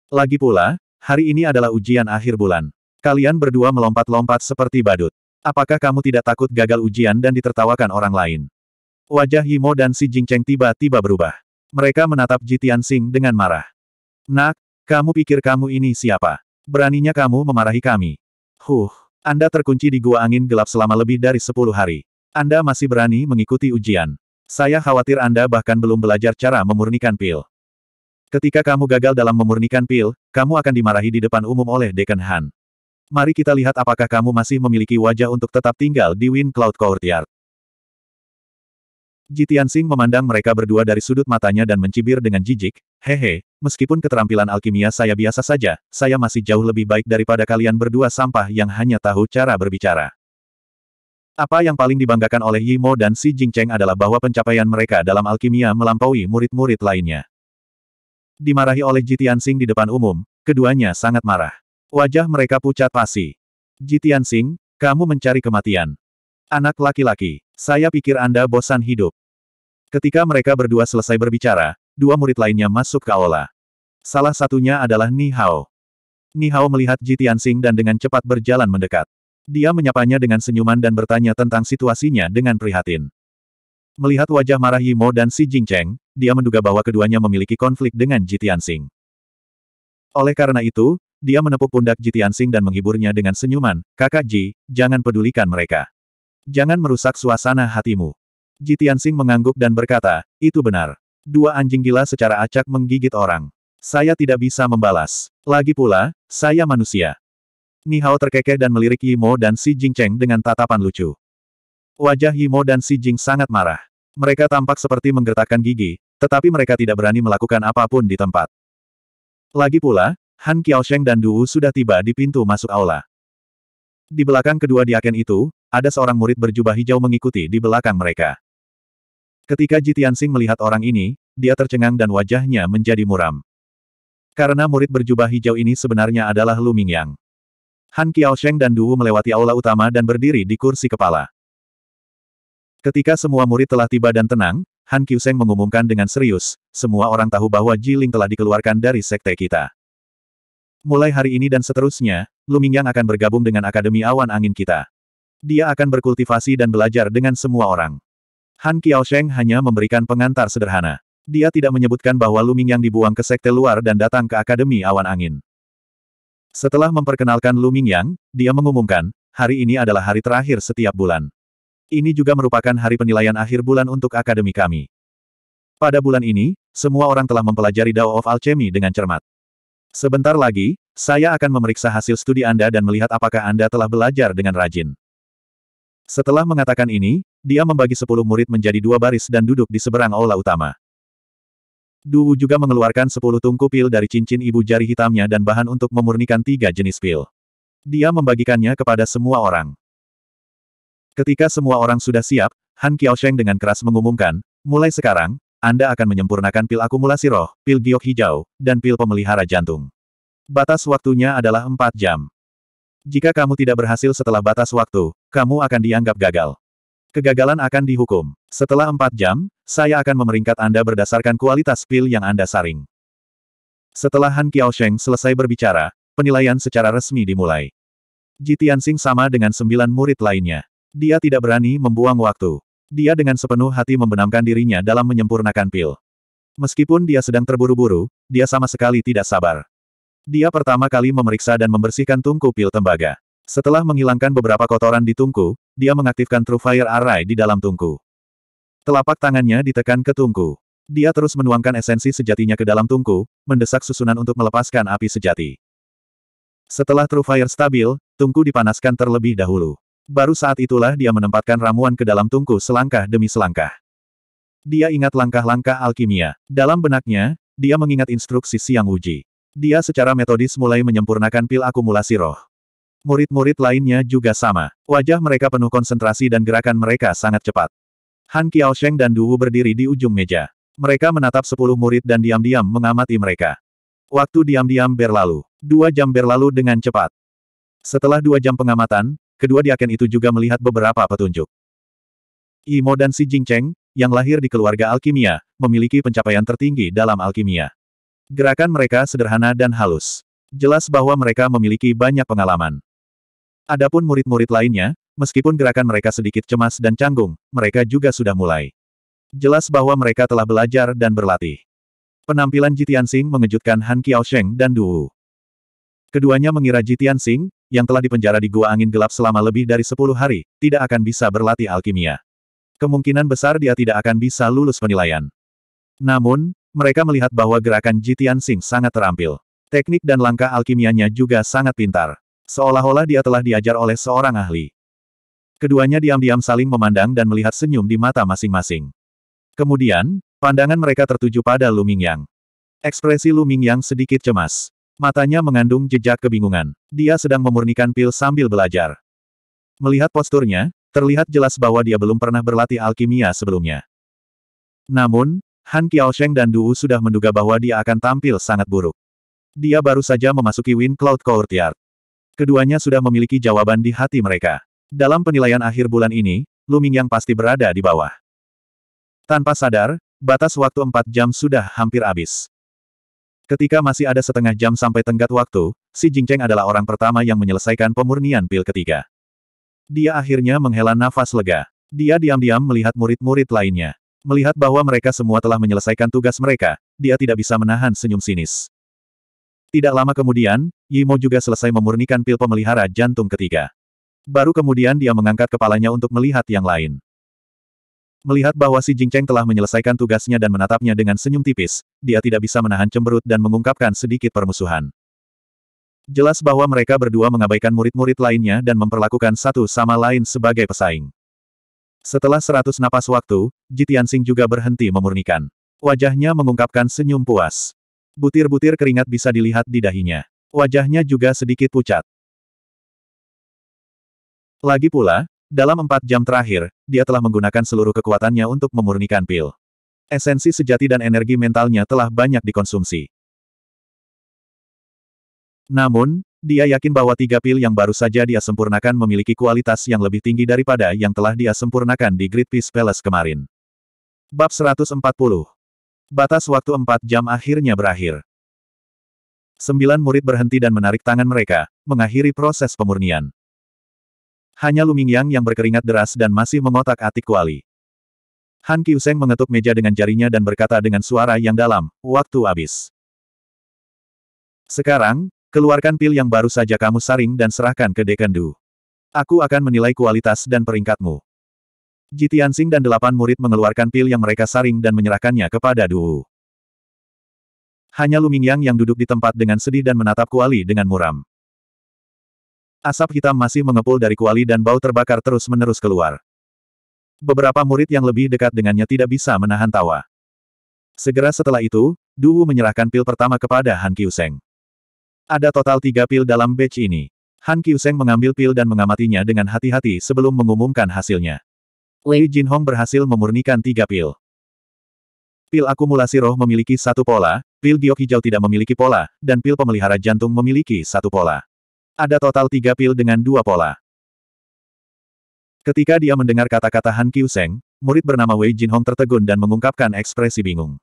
Lagi pula, hari ini adalah ujian akhir bulan. Kalian berdua melompat-lompat seperti badut. Apakah kamu tidak takut gagal ujian dan ditertawakan orang lain? Wajah Himo dan si Jingcheng tiba-tiba berubah. Mereka menatap Jitian Sing dengan marah. Nak, kamu pikir kamu ini siapa? Beraninya kamu memarahi kami. Huh, Anda terkunci di gua angin gelap selama lebih dari 10 hari. Anda masih berani mengikuti ujian. Saya khawatir Anda bahkan belum belajar cara memurnikan pil. Ketika kamu gagal dalam memurnikan pil, kamu akan dimarahi di depan umum oleh Deken Han. Mari kita lihat apakah kamu masih memiliki wajah untuk tetap tinggal di Wind Cloud Courtyard. Jitiansing memandang mereka berdua dari sudut matanya dan mencibir dengan jijik, hehe, meskipun keterampilan alkimia saya biasa saja, saya masih jauh lebih baik daripada kalian berdua sampah yang hanya tahu cara berbicara. Apa yang paling dibanggakan oleh Yimo dan Si Jingcheng adalah bahwa pencapaian mereka dalam alkimia melampaui murid-murid lainnya. Dimarahi oleh Jitian Sing di depan umum, keduanya sangat marah. Wajah mereka pucat pasi. Jitian Sing, kamu mencari kematian. Anak laki-laki, saya pikir Anda bosan hidup. Ketika mereka berdua selesai berbicara, dua murid lainnya masuk ke aula. Salah satunya adalah Ni Hao. Ni Hao melihat Jitian Sing dan dengan cepat berjalan mendekat. Dia menyapanya dengan senyuman dan bertanya tentang situasinya dengan prihatin. Melihat wajah marah Yimo dan Si Jingcheng, dia menduga bahwa keduanya memiliki konflik dengan Jitian Sing. Oleh karena itu, dia menepuk pundak Ji Tianxing dan menghiburnya dengan senyuman, kakak Ji, jangan pedulikan mereka. Jangan merusak suasana hatimu. Ji Tianxing mengangguk dan berkata, itu benar. Dua anjing gila secara acak menggigit orang. Saya tidak bisa membalas. Lagi pula, saya manusia. Ni Hao terkekeh dan melirik Mo dan Si Jing Cheng dengan tatapan lucu. Wajah Mo dan Si Jing sangat marah. Mereka tampak seperti menggertakkan gigi, tetapi mereka tidak berani melakukan apapun di tempat. Lagi pula, Han Sheng dan Du Duwu sudah tiba di pintu masuk aula. Di belakang kedua diaken itu, ada seorang murid berjubah hijau mengikuti di belakang mereka. Ketika Ji Tianxing melihat orang ini, dia tercengang dan wajahnya menjadi muram. Karena murid berjubah hijau ini sebenarnya adalah Lu Mingyang. Han Sheng dan Duwu melewati aula utama dan berdiri di kursi kepala. Ketika semua murid telah tiba dan tenang, Han Sheng mengumumkan dengan serius, semua orang tahu bahwa Ji Ling telah dikeluarkan dari sekte kita. Mulai hari ini dan seterusnya, Lumingyang akan bergabung dengan Akademi Awan Angin kita. Dia akan berkultivasi dan belajar dengan semua orang. Han Sheng hanya memberikan pengantar sederhana. Dia tidak menyebutkan bahwa Lumingyang dibuang ke sekte luar dan datang ke Akademi Awan Angin. Setelah memperkenalkan Lumingyang, dia mengumumkan, hari ini adalah hari terakhir setiap bulan. Ini juga merupakan hari penilaian akhir bulan untuk akademi kami. Pada bulan ini, semua orang telah mempelajari Dao of Alchemy dengan cermat. Sebentar lagi, saya akan memeriksa hasil studi Anda dan melihat apakah Anda telah belajar dengan rajin. Setelah mengatakan ini, dia membagi sepuluh murid menjadi dua baris dan duduk di seberang aula utama. Duwu juga mengeluarkan sepuluh tungku pil dari cincin ibu jari hitamnya dan bahan untuk memurnikan tiga jenis pil. Dia membagikannya kepada semua orang. Ketika semua orang sudah siap, Han Sheng dengan keras mengumumkan, mulai sekarang, anda akan menyempurnakan pil akumulasi roh, pil giok hijau, dan pil pemelihara jantung. Batas waktunya adalah 4 jam. Jika kamu tidak berhasil setelah batas waktu, kamu akan dianggap gagal. Kegagalan akan dihukum. Setelah 4 jam, saya akan memeringkat Anda berdasarkan kualitas pil yang Anda saring. Setelah Han Qiaosheng selesai berbicara, penilaian secara resmi dimulai. Ji Tianxing sama dengan sembilan murid lainnya. Dia tidak berani membuang waktu. Dia dengan sepenuh hati membenamkan dirinya dalam menyempurnakan pil. Meskipun dia sedang terburu-buru, dia sama sekali tidak sabar. Dia pertama kali memeriksa dan membersihkan tungku pil tembaga. Setelah menghilangkan beberapa kotoran di tungku, dia mengaktifkan True Fire Array di dalam tungku. Telapak tangannya ditekan ke tungku. Dia terus menuangkan esensi sejatinya ke dalam tungku, mendesak susunan untuk melepaskan api sejati. Setelah True Fire stabil, tungku dipanaskan terlebih dahulu. Baru saat itulah dia menempatkan ramuan ke dalam tungku selangkah demi selangkah. Dia ingat langkah-langkah alkimia. Dalam benaknya, dia mengingat instruksi siang uji. Dia secara metodis mulai menyempurnakan pil akumulasi roh. Murid-murid lainnya juga sama. Wajah mereka penuh konsentrasi dan gerakan mereka sangat cepat. Han Sheng dan Duwu berdiri di ujung meja. Mereka menatap sepuluh murid dan diam-diam mengamati mereka. Waktu diam-diam berlalu. Dua jam berlalu dengan cepat. Setelah dua jam pengamatan, kedua diaken itu juga melihat beberapa petunjuk. Imo dan si Jingcheng, yang lahir di keluarga alkimia, memiliki pencapaian tertinggi dalam alkimia. Gerakan mereka sederhana dan halus. Jelas bahwa mereka memiliki banyak pengalaman. Adapun murid-murid lainnya, meskipun gerakan mereka sedikit cemas dan canggung, mereka juga sudah mulai. Jelas bahwa mereka telah belajar dan berlatih. Penampilan Jitian Sing mengejutkan Han Kiao Sheng dan Du Wu. Keduanya mengira Jitian Sing, yang telah dipenjara di Gua Angin Gelap selama lebih dari 10 hari, tidak akan bisa berlatih alkimia. Kemungkinan besar dia tidak akan bisa lulus penilaian. Namun, mereka melihat bahwa gerakan Jitian Sing sangat terampil. Teknik dan langkah alkimianya juga sangat pintar. Seolah-olah dia telah diajar oleh seorang ahli. Keduanya diam-diam saling memandang dan melihat senyum di mata masing-masing. Kemudian, pandangan mereka tertuju pada Lu Mingyang. Ekspresi Lu Mingyang sedikit cemas. Matanya mengandung jejak kebingungan. Dia sedang memurnikan pil sambil belajar. Melihat posturnya, terlihat jelas bahwa dia belum pernah berlatih alkimia sebelumnya. Namun, Han Sheng dan Du sudah menduga bahwa dia akan tampil sangat buruk. Dia baru saja memasuki Wind Cloud Courtyard. Keduanya sudah memiliki jawaban di hati mereka. Dalam penilaian akhir bulan ini, Luming yang pasti berada di bawah. Tanpa sadar, batas waktu 4 jam sudah hampir habis. Ketika masih ada setengah jam sampai tenggat waktu, si Jingcheng adalah orang pertama yang menyelesaikan pemurnian pil ketiga. Dia akhirnya menghela nafas lega. Dia diam-diam melihat murid-murid lainnya. Melihat bahwa mereka semua telah menyelesaikan tugas mereka, dia tidak bisa menahan senyum sinis. Tidak lama kemudian, Yimo juga selesai memurnikan pil pemelihara jantung ketiga. Baru kemudian dia mengangkat kepalanya untuk melihat yang lain. Melihat bahwa si Jingcheng telah menyelesaikan tugasnya dan menatapnya dengan senyum tipis, dia tidak bisa menahan cemberut dan mengungkapkan sedikit permusuhan. Jelas bahwa mereka berdua mengabaikan murid-murid lainnya dan memperlakukan satu sama lain sebagai pesaing. Setelah seratus napas waktu, Jitiansing juga berhenti memurnikan. Wajahnya mengungkapkan senyum puas. Butir-butir keringat bisa dilihat di dahinya. Wajahnya juga sedikit pucat. Lagi pula, dalam empat jam terakhir, dia telah menggunakan seluruh kekuatannya untuk memurnikan pil. Esensi sejati dan energi mentalnya telah banyak dikonsumsi. Namun, dia yakin bahwa tiga pil yang baru saja dia sempurnakan memiliki kualitas yang lebih tinggi daripada yang telah dia sempurnakan di Great Peace Palace kemarin. Bab 140 Batas waktu empat jam akhirnya berakhir. Sembilan murid berhenti dan menarik tangan mereka, mengakhiri proses pemurnian. Hanya Lumingyang yang berkeringat deras dan masih mengotak-atik kuali. Han Kiuseng mengetuk meja dengan jarinya dan berkata dengan suara yang dalam, waktu habis. Sekarang, keluarkan pil yang baru saja kamu saring dan serahkan ke Dekendu. Aku akan menilai kualitas dan peringkatmu. Jitiansing dan delapan murid mengeluarkan pil yang mereka saring dan menyerahkannya kepada Duwu. Hanya Lumingyang yang duduk di tempat dengan sedih dan menatap kuali dengan muram. Asap hitam masih mengepul dari kuali dan bau terbakar terus-menerus keluar. Beberapa murid yang lebih dekat dengannya tidak bisa menahan tawa. Segera setelah itu, Du Wu menyerahkan pil pertama kepada Han Kiuseng. Ada total tiga pil dalam batch ini. Han Kiuseng mengambil pil dan mengamatinya dengan hati-hati sebelum mengumumkan hasilnya. Wei Hong berhasil memurnikan tiga pil. Pil akumulasi roh memiliki satu pola, pil giok hijau tidak memiliki pola, dan pil pemelihara jantung memiliki satu pola. Ada total tiga pil dengan dua pola. Ketika dia mendengar kata-kata Han Seng, murid bernama Wei Jin Hong tertegun dan mengungkapkan ekspresi bingung.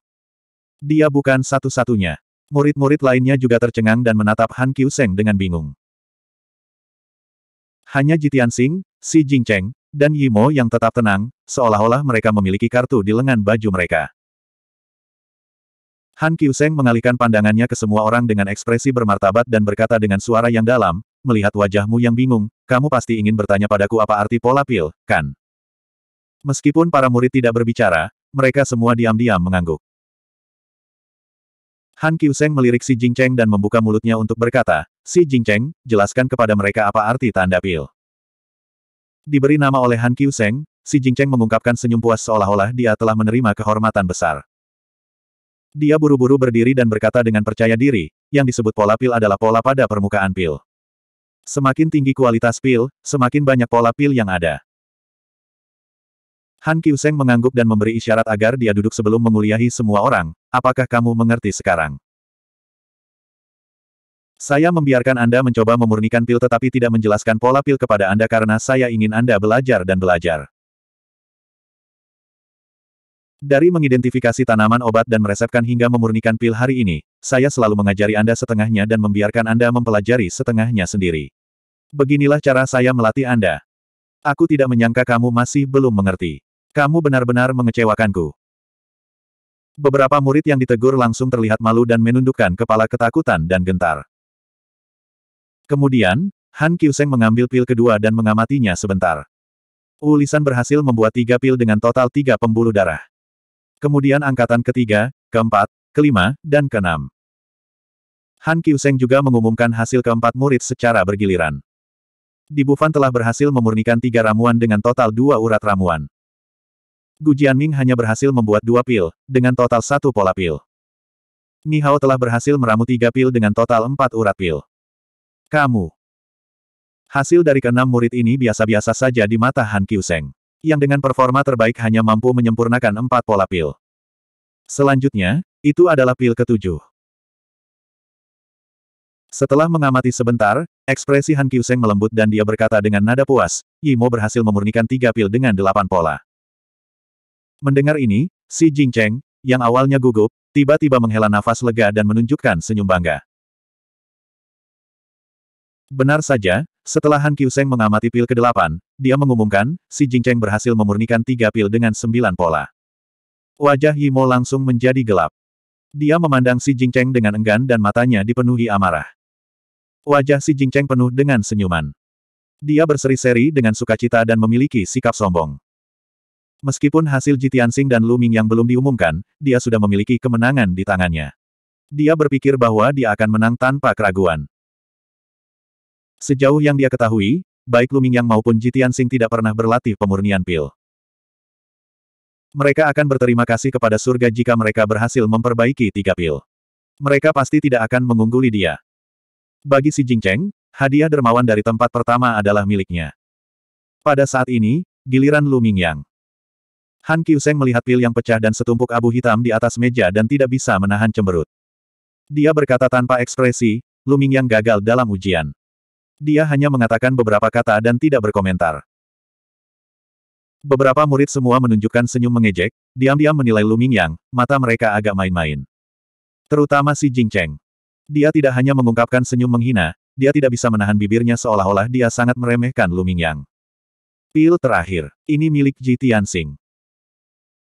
Dia bukan satu-satunya. Murid-murid lainnya juga tercengang dan menatap Han Seng dengan bingung. Hanya Jitian Si Jing Jingcheng, dan Yimo yang tetap tenang, seolah-olah mereka memiliki kartu di lengan baju mereka. Han Kyuseng mengalihkan pandangannya ke semua orang dengan ekspresi bermartabat dan berkata dengan suara yang dalam, melihat wajahmu yang bingung, kamu pasti ingin bertanya padaku apa arti pola pil, kan? Meskipun para murid tidak berbicara, mereka semua diam-diam mengangguk. Han Kyuseng melirik Si Jingcheng dan membuka mulutnya untuk berkata, Si Jingcheng, jelaskan kepada mereka apa arti tanda pil. Diberi nama oleh Han Kyuseng, Si Jingcheng mengungkapkan senyum puas seolah-olah dia telah menerima kehormatan besar. Dia buru-buru berdiri dan berkata dengan percaya diri, yang disebut pola pil adalah pola pada permukaan pil. Semakin tinggi kualitas pil, semakin banyak pola pil yang ada. Han Kiuseng mengangguk dan memberi isyarat agar dia duduk sebelum menguliahi semua orang, apakah kamu mengerti sekarang? Saya membiarkan Anda mencoba memurnikan pil tetapi tidak menjelaskan pola pil kepada Anda karena saya ingin Anda belajar dan belajar. Dari mengidentifikasi tanaman obat dan meresepkan hingga memurnikan pil hari ini, saya selalu mengajari Anda setengahnya dan membiarkan Anda mempelajari setengahnya sendiri. Beginilah cara saya melatih Anda. Aku tidak menyangka kamu masih belum mengerti. Kamu benar-benar mengecewakanku. Beberapa murid yang ditegur langsung terlihat malu dan menundukkan kepala ketakutan dan gentar. Kemudian, Han Kyuseng mengambil pil kedua dan mengamatinya sebentar. Ulisan berhasil membuat tiga pil dengan total tiga pembuluh darah kemudian angkatan ketiga, keempat, kelima, dan keenam. Han Kyuseng juga mengumumkan hasil keempat murid secara bergiliran. Di Bufan telah berhasil memurnikan tiga ramuan dengan total dua urat ramuan. Gu Jianming hanya berhasil membuat dua pil, dengan total satu pola pil. Nihao telah berhasil meramu tiga pil dengan total empat urat pil. Kamu. Hasil dari keenam murid ini biasa-biasa saja di mata Han Kyuseng yang dengan performa terbaik hanya mampu menyempurnakan empat pola pil. Selanjutnya, itu adalah pil ketujuh. Setelah mengamati sebentar, ekspresi Han Kyuseng melembut dan dia berkata dengan nada puas, Yimo berhasil memurnikan tiga pil dengan delapan pola. Mendengar ini, si Jingcheng, yang awalnya gugup, tiba-tiba menghela nafas lega dan menunjukkan senyum bangga. Benar saja, setelah Han Kyuseng mengamati pil ke-8, dia mengumumkan, si Jingcheng berhasil memurnikan tiga pil dengan sembilan pola. Wajah Yimo langsung menjadi gelap. Dia memandang si Jingcheng dengan enggan dan matanya dipenuhi amarah. Wajah si Jingcheng penuh dengan senyuman. Dia berseri-seri dengan sukacita dan memiliki sikap sombong. Meskipun hasil Jitiansing dan Luming yang belum diumumkan, dia sudah memiliki kemenangan di tangannya. Dia berpikir bahwa dia akan menang tanpa keraguan. Sejauh yang dia ketahui, baik Lumingyang maupun Jitian Sing tidak pernah berlatih pemurnian pil. Mereka akan berterima kasih kepada surga jika mereka berhasil memperbaiki tiga pil. Mereka pasti tidak akan mengungguli dia. Bagi si Jingcheng, hadiah dermawan dari tempat pertama adalah miliknya. Pada saat ini, giliran Lumingyang. Han Qiuseng melihat pil yang pecah dan setumpuk abu hitam di atas meja dan tidak bisa menahan cemberut. Dia berkata tanpa ekspresi, Lumingyang gagal dalam ujian. Dia hanya mengatakan beberapa kata dan tidak berkomentar. Beberapa murid semua menunjukkan senyum mengejek, diam-diam menilai Lu Mingyang, mata mereka agak main-main. Terutama si Jingcheng. Dia tidak hanya mengungkapkan senyum menghina, dia tidak bisa menahan bibirnya seolah-olah dia sangat meremehkan Lu Mingyang. Pil terakhir, ini milik Ji Tianxing.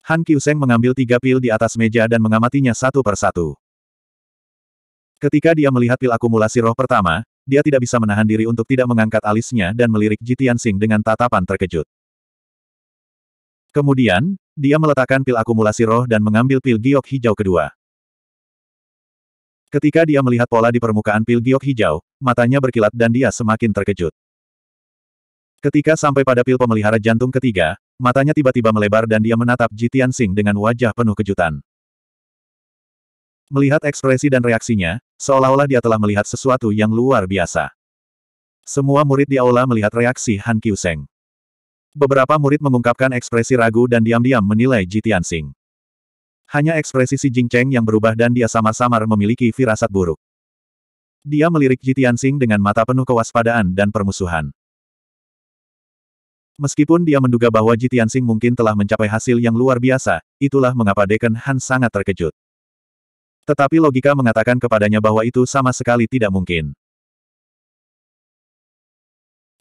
Han Seng mengambil tiga pil di atas meja dan mengamatinya satu per satu. Ketika dia melihat pil akumulasi roh pertama, dia tidak bisa menahan diri untuk tidak mengangkat alisnya dan melirik Jitian Sing dengan tatapan terkejut. Kemudian, dia meletakkan pil akumulasi roh dan mengambil pil giok hijau kedua. Ketika dia melihat pola di permukaan pil giok hijau, matanya berkilat dan dia semakin terkejut. Ketika sampai pada pil pemelihara jantung ketiga, matanya tiba-tiba melebar dan dia menatap Jitian Sing dengan wajah penuh kejutan. Melihat ekspresi dan reaksinya, seolah-olah dia telah melihat sesuatu yang luar biasa. Semua murid di aula melihat reaksi Han Kyuseng. Beberapa murid mengungkapkan ekspresi ragu dan diam-diam menilai Ji Tianxing. Hanya ekspresi si Jingcheng yang berubah dan dia samar-samar memiliki firasat buruk. Dia melirik Ji Tianxing dengan mata penuh kewaspadaan dan permusuhan. Meskipun dia menduga bahwa Ji Tianxing mungkin telah mencapai hasil yang luar biasa, itulah mengapa Deken Han sangat terkejut. Tetapi logika mengatakan kepadanya bahwa itu sama sekali tidak mungkin.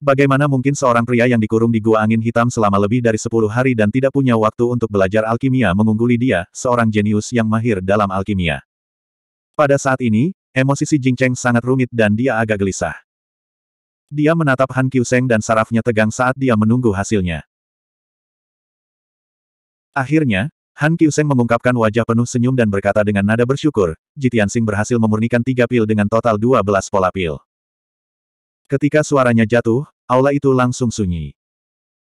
Bagaimana mungkin seorang pria yang dikurung di gua angin hitam selama lebih dari sepuluh hari dan tidak punya waktu untuk belajar alkimia mengungguli dia, seorang jenius yang mahir dalam alkimia? Pada saat ini, emosi si Jingcheng sangat rumit dan dia agak gelisah. Dia menatap Han Qiuseng dan sarafnya tegang saat dia menunggu hasilnya. Akhirnya, Han Kyuseng mengungkapkan wajah penuh senyum dan berkata dengan nada bersyukur, Jitian Sing berhasil memurnikan tiga pil dengan total 12 pola pil. Ketika suaranya jatuh, aula itu langsung sunyi.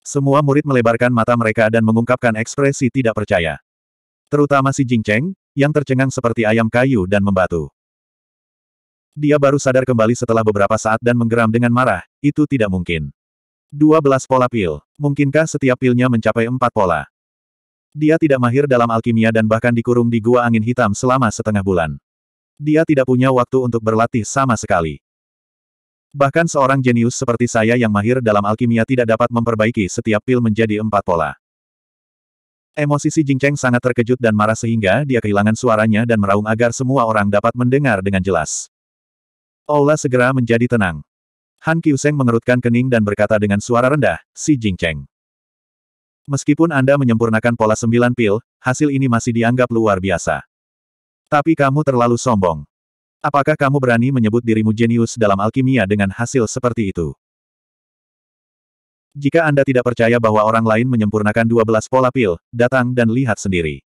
Semua murid melebarkan mata mereka dan mengungkapkan ekspresi tidak percaya. Terutama si Jingcheng, yang tercengang seperti ayam kayu dan membatu. Dia baru sadar kembali setelah beberapa saat dan menggeram dengan marah, itu tidak mungkin. 12 pola pil. Mungkinkah setiap pilnya mencapai 4 pola? Dia tidak mahir dalam alkimia dan bahkan dikurung di gua angin hitam selama setengah bulan. Dia tidak punya waktu untuk berlatih sama sekali. Bahkan seorang jenius seperti saya yang mahir dalam alkimia tidak dapat memperbaiki setiap pil menjadi empat pola. Emosi si Jingcheng sangat terkejut dan marah sehingga dia kehilangan suaranya dan meraung agar semua orang dapat mendengar dengan jelas. Ola segera menjadi tenang. Han Qiuseng mengerutkan kening dan berkata dengan suara rendah, Si Jingcheng. Meskipun Anda menyempurnakan pola sembilan pil, hasil ini masih dianggap luar biasa. Tapi kamu terlalu sombong. Apakah kamu berani menyebut dirimu jenius dalam alkimia dengan hasil seperti itu? Jika Anda tidak percaya bahwa orang lain menyempurnakan 12 pola pil, datang dan lihat sendiri.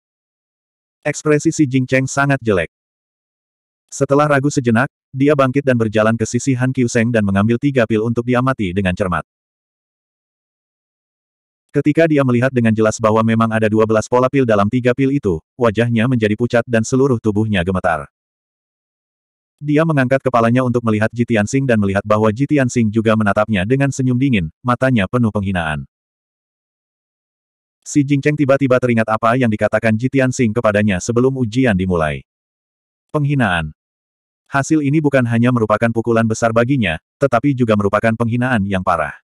Ekspresi si Jingcheng sangat jelek. Setelah ragu sejenak, dia bangkit dan berjalan ke sisi Han Seng dan mengambil tiga pil untuk diamati dengan cermat. Ketika dia melihat dengan jelas bahwa memang ada 12 pola pil dalam tiga pil itu, wajahnya menjadi pucat dan seluruh tubuhnya gemetar. Dia mengangkat kepalanya untuk melihat Jitian Sing dan melihat bahwa Jitian Sing juga menatapnya dengan senyum dingin, matanya penuh penghinaan. Si Jingcheng tiba-tiba teringat apa yang dikatakan Jitian Sing kepadanya sebelum ujian dimulai. Penghinaan. Hasil ini bukan hanya merupakan pukulan besar baginya, tetapi juga merupakan penghinaan yang parah.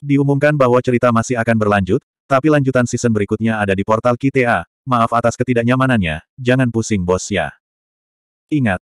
Diumumkan bahwa cerita masih akan berlanjut, tapi lanjutan season berikutnya ada di portal KTA. Maaf atas ketidaknyamanannya, jangan pusing bos ya. Ingat,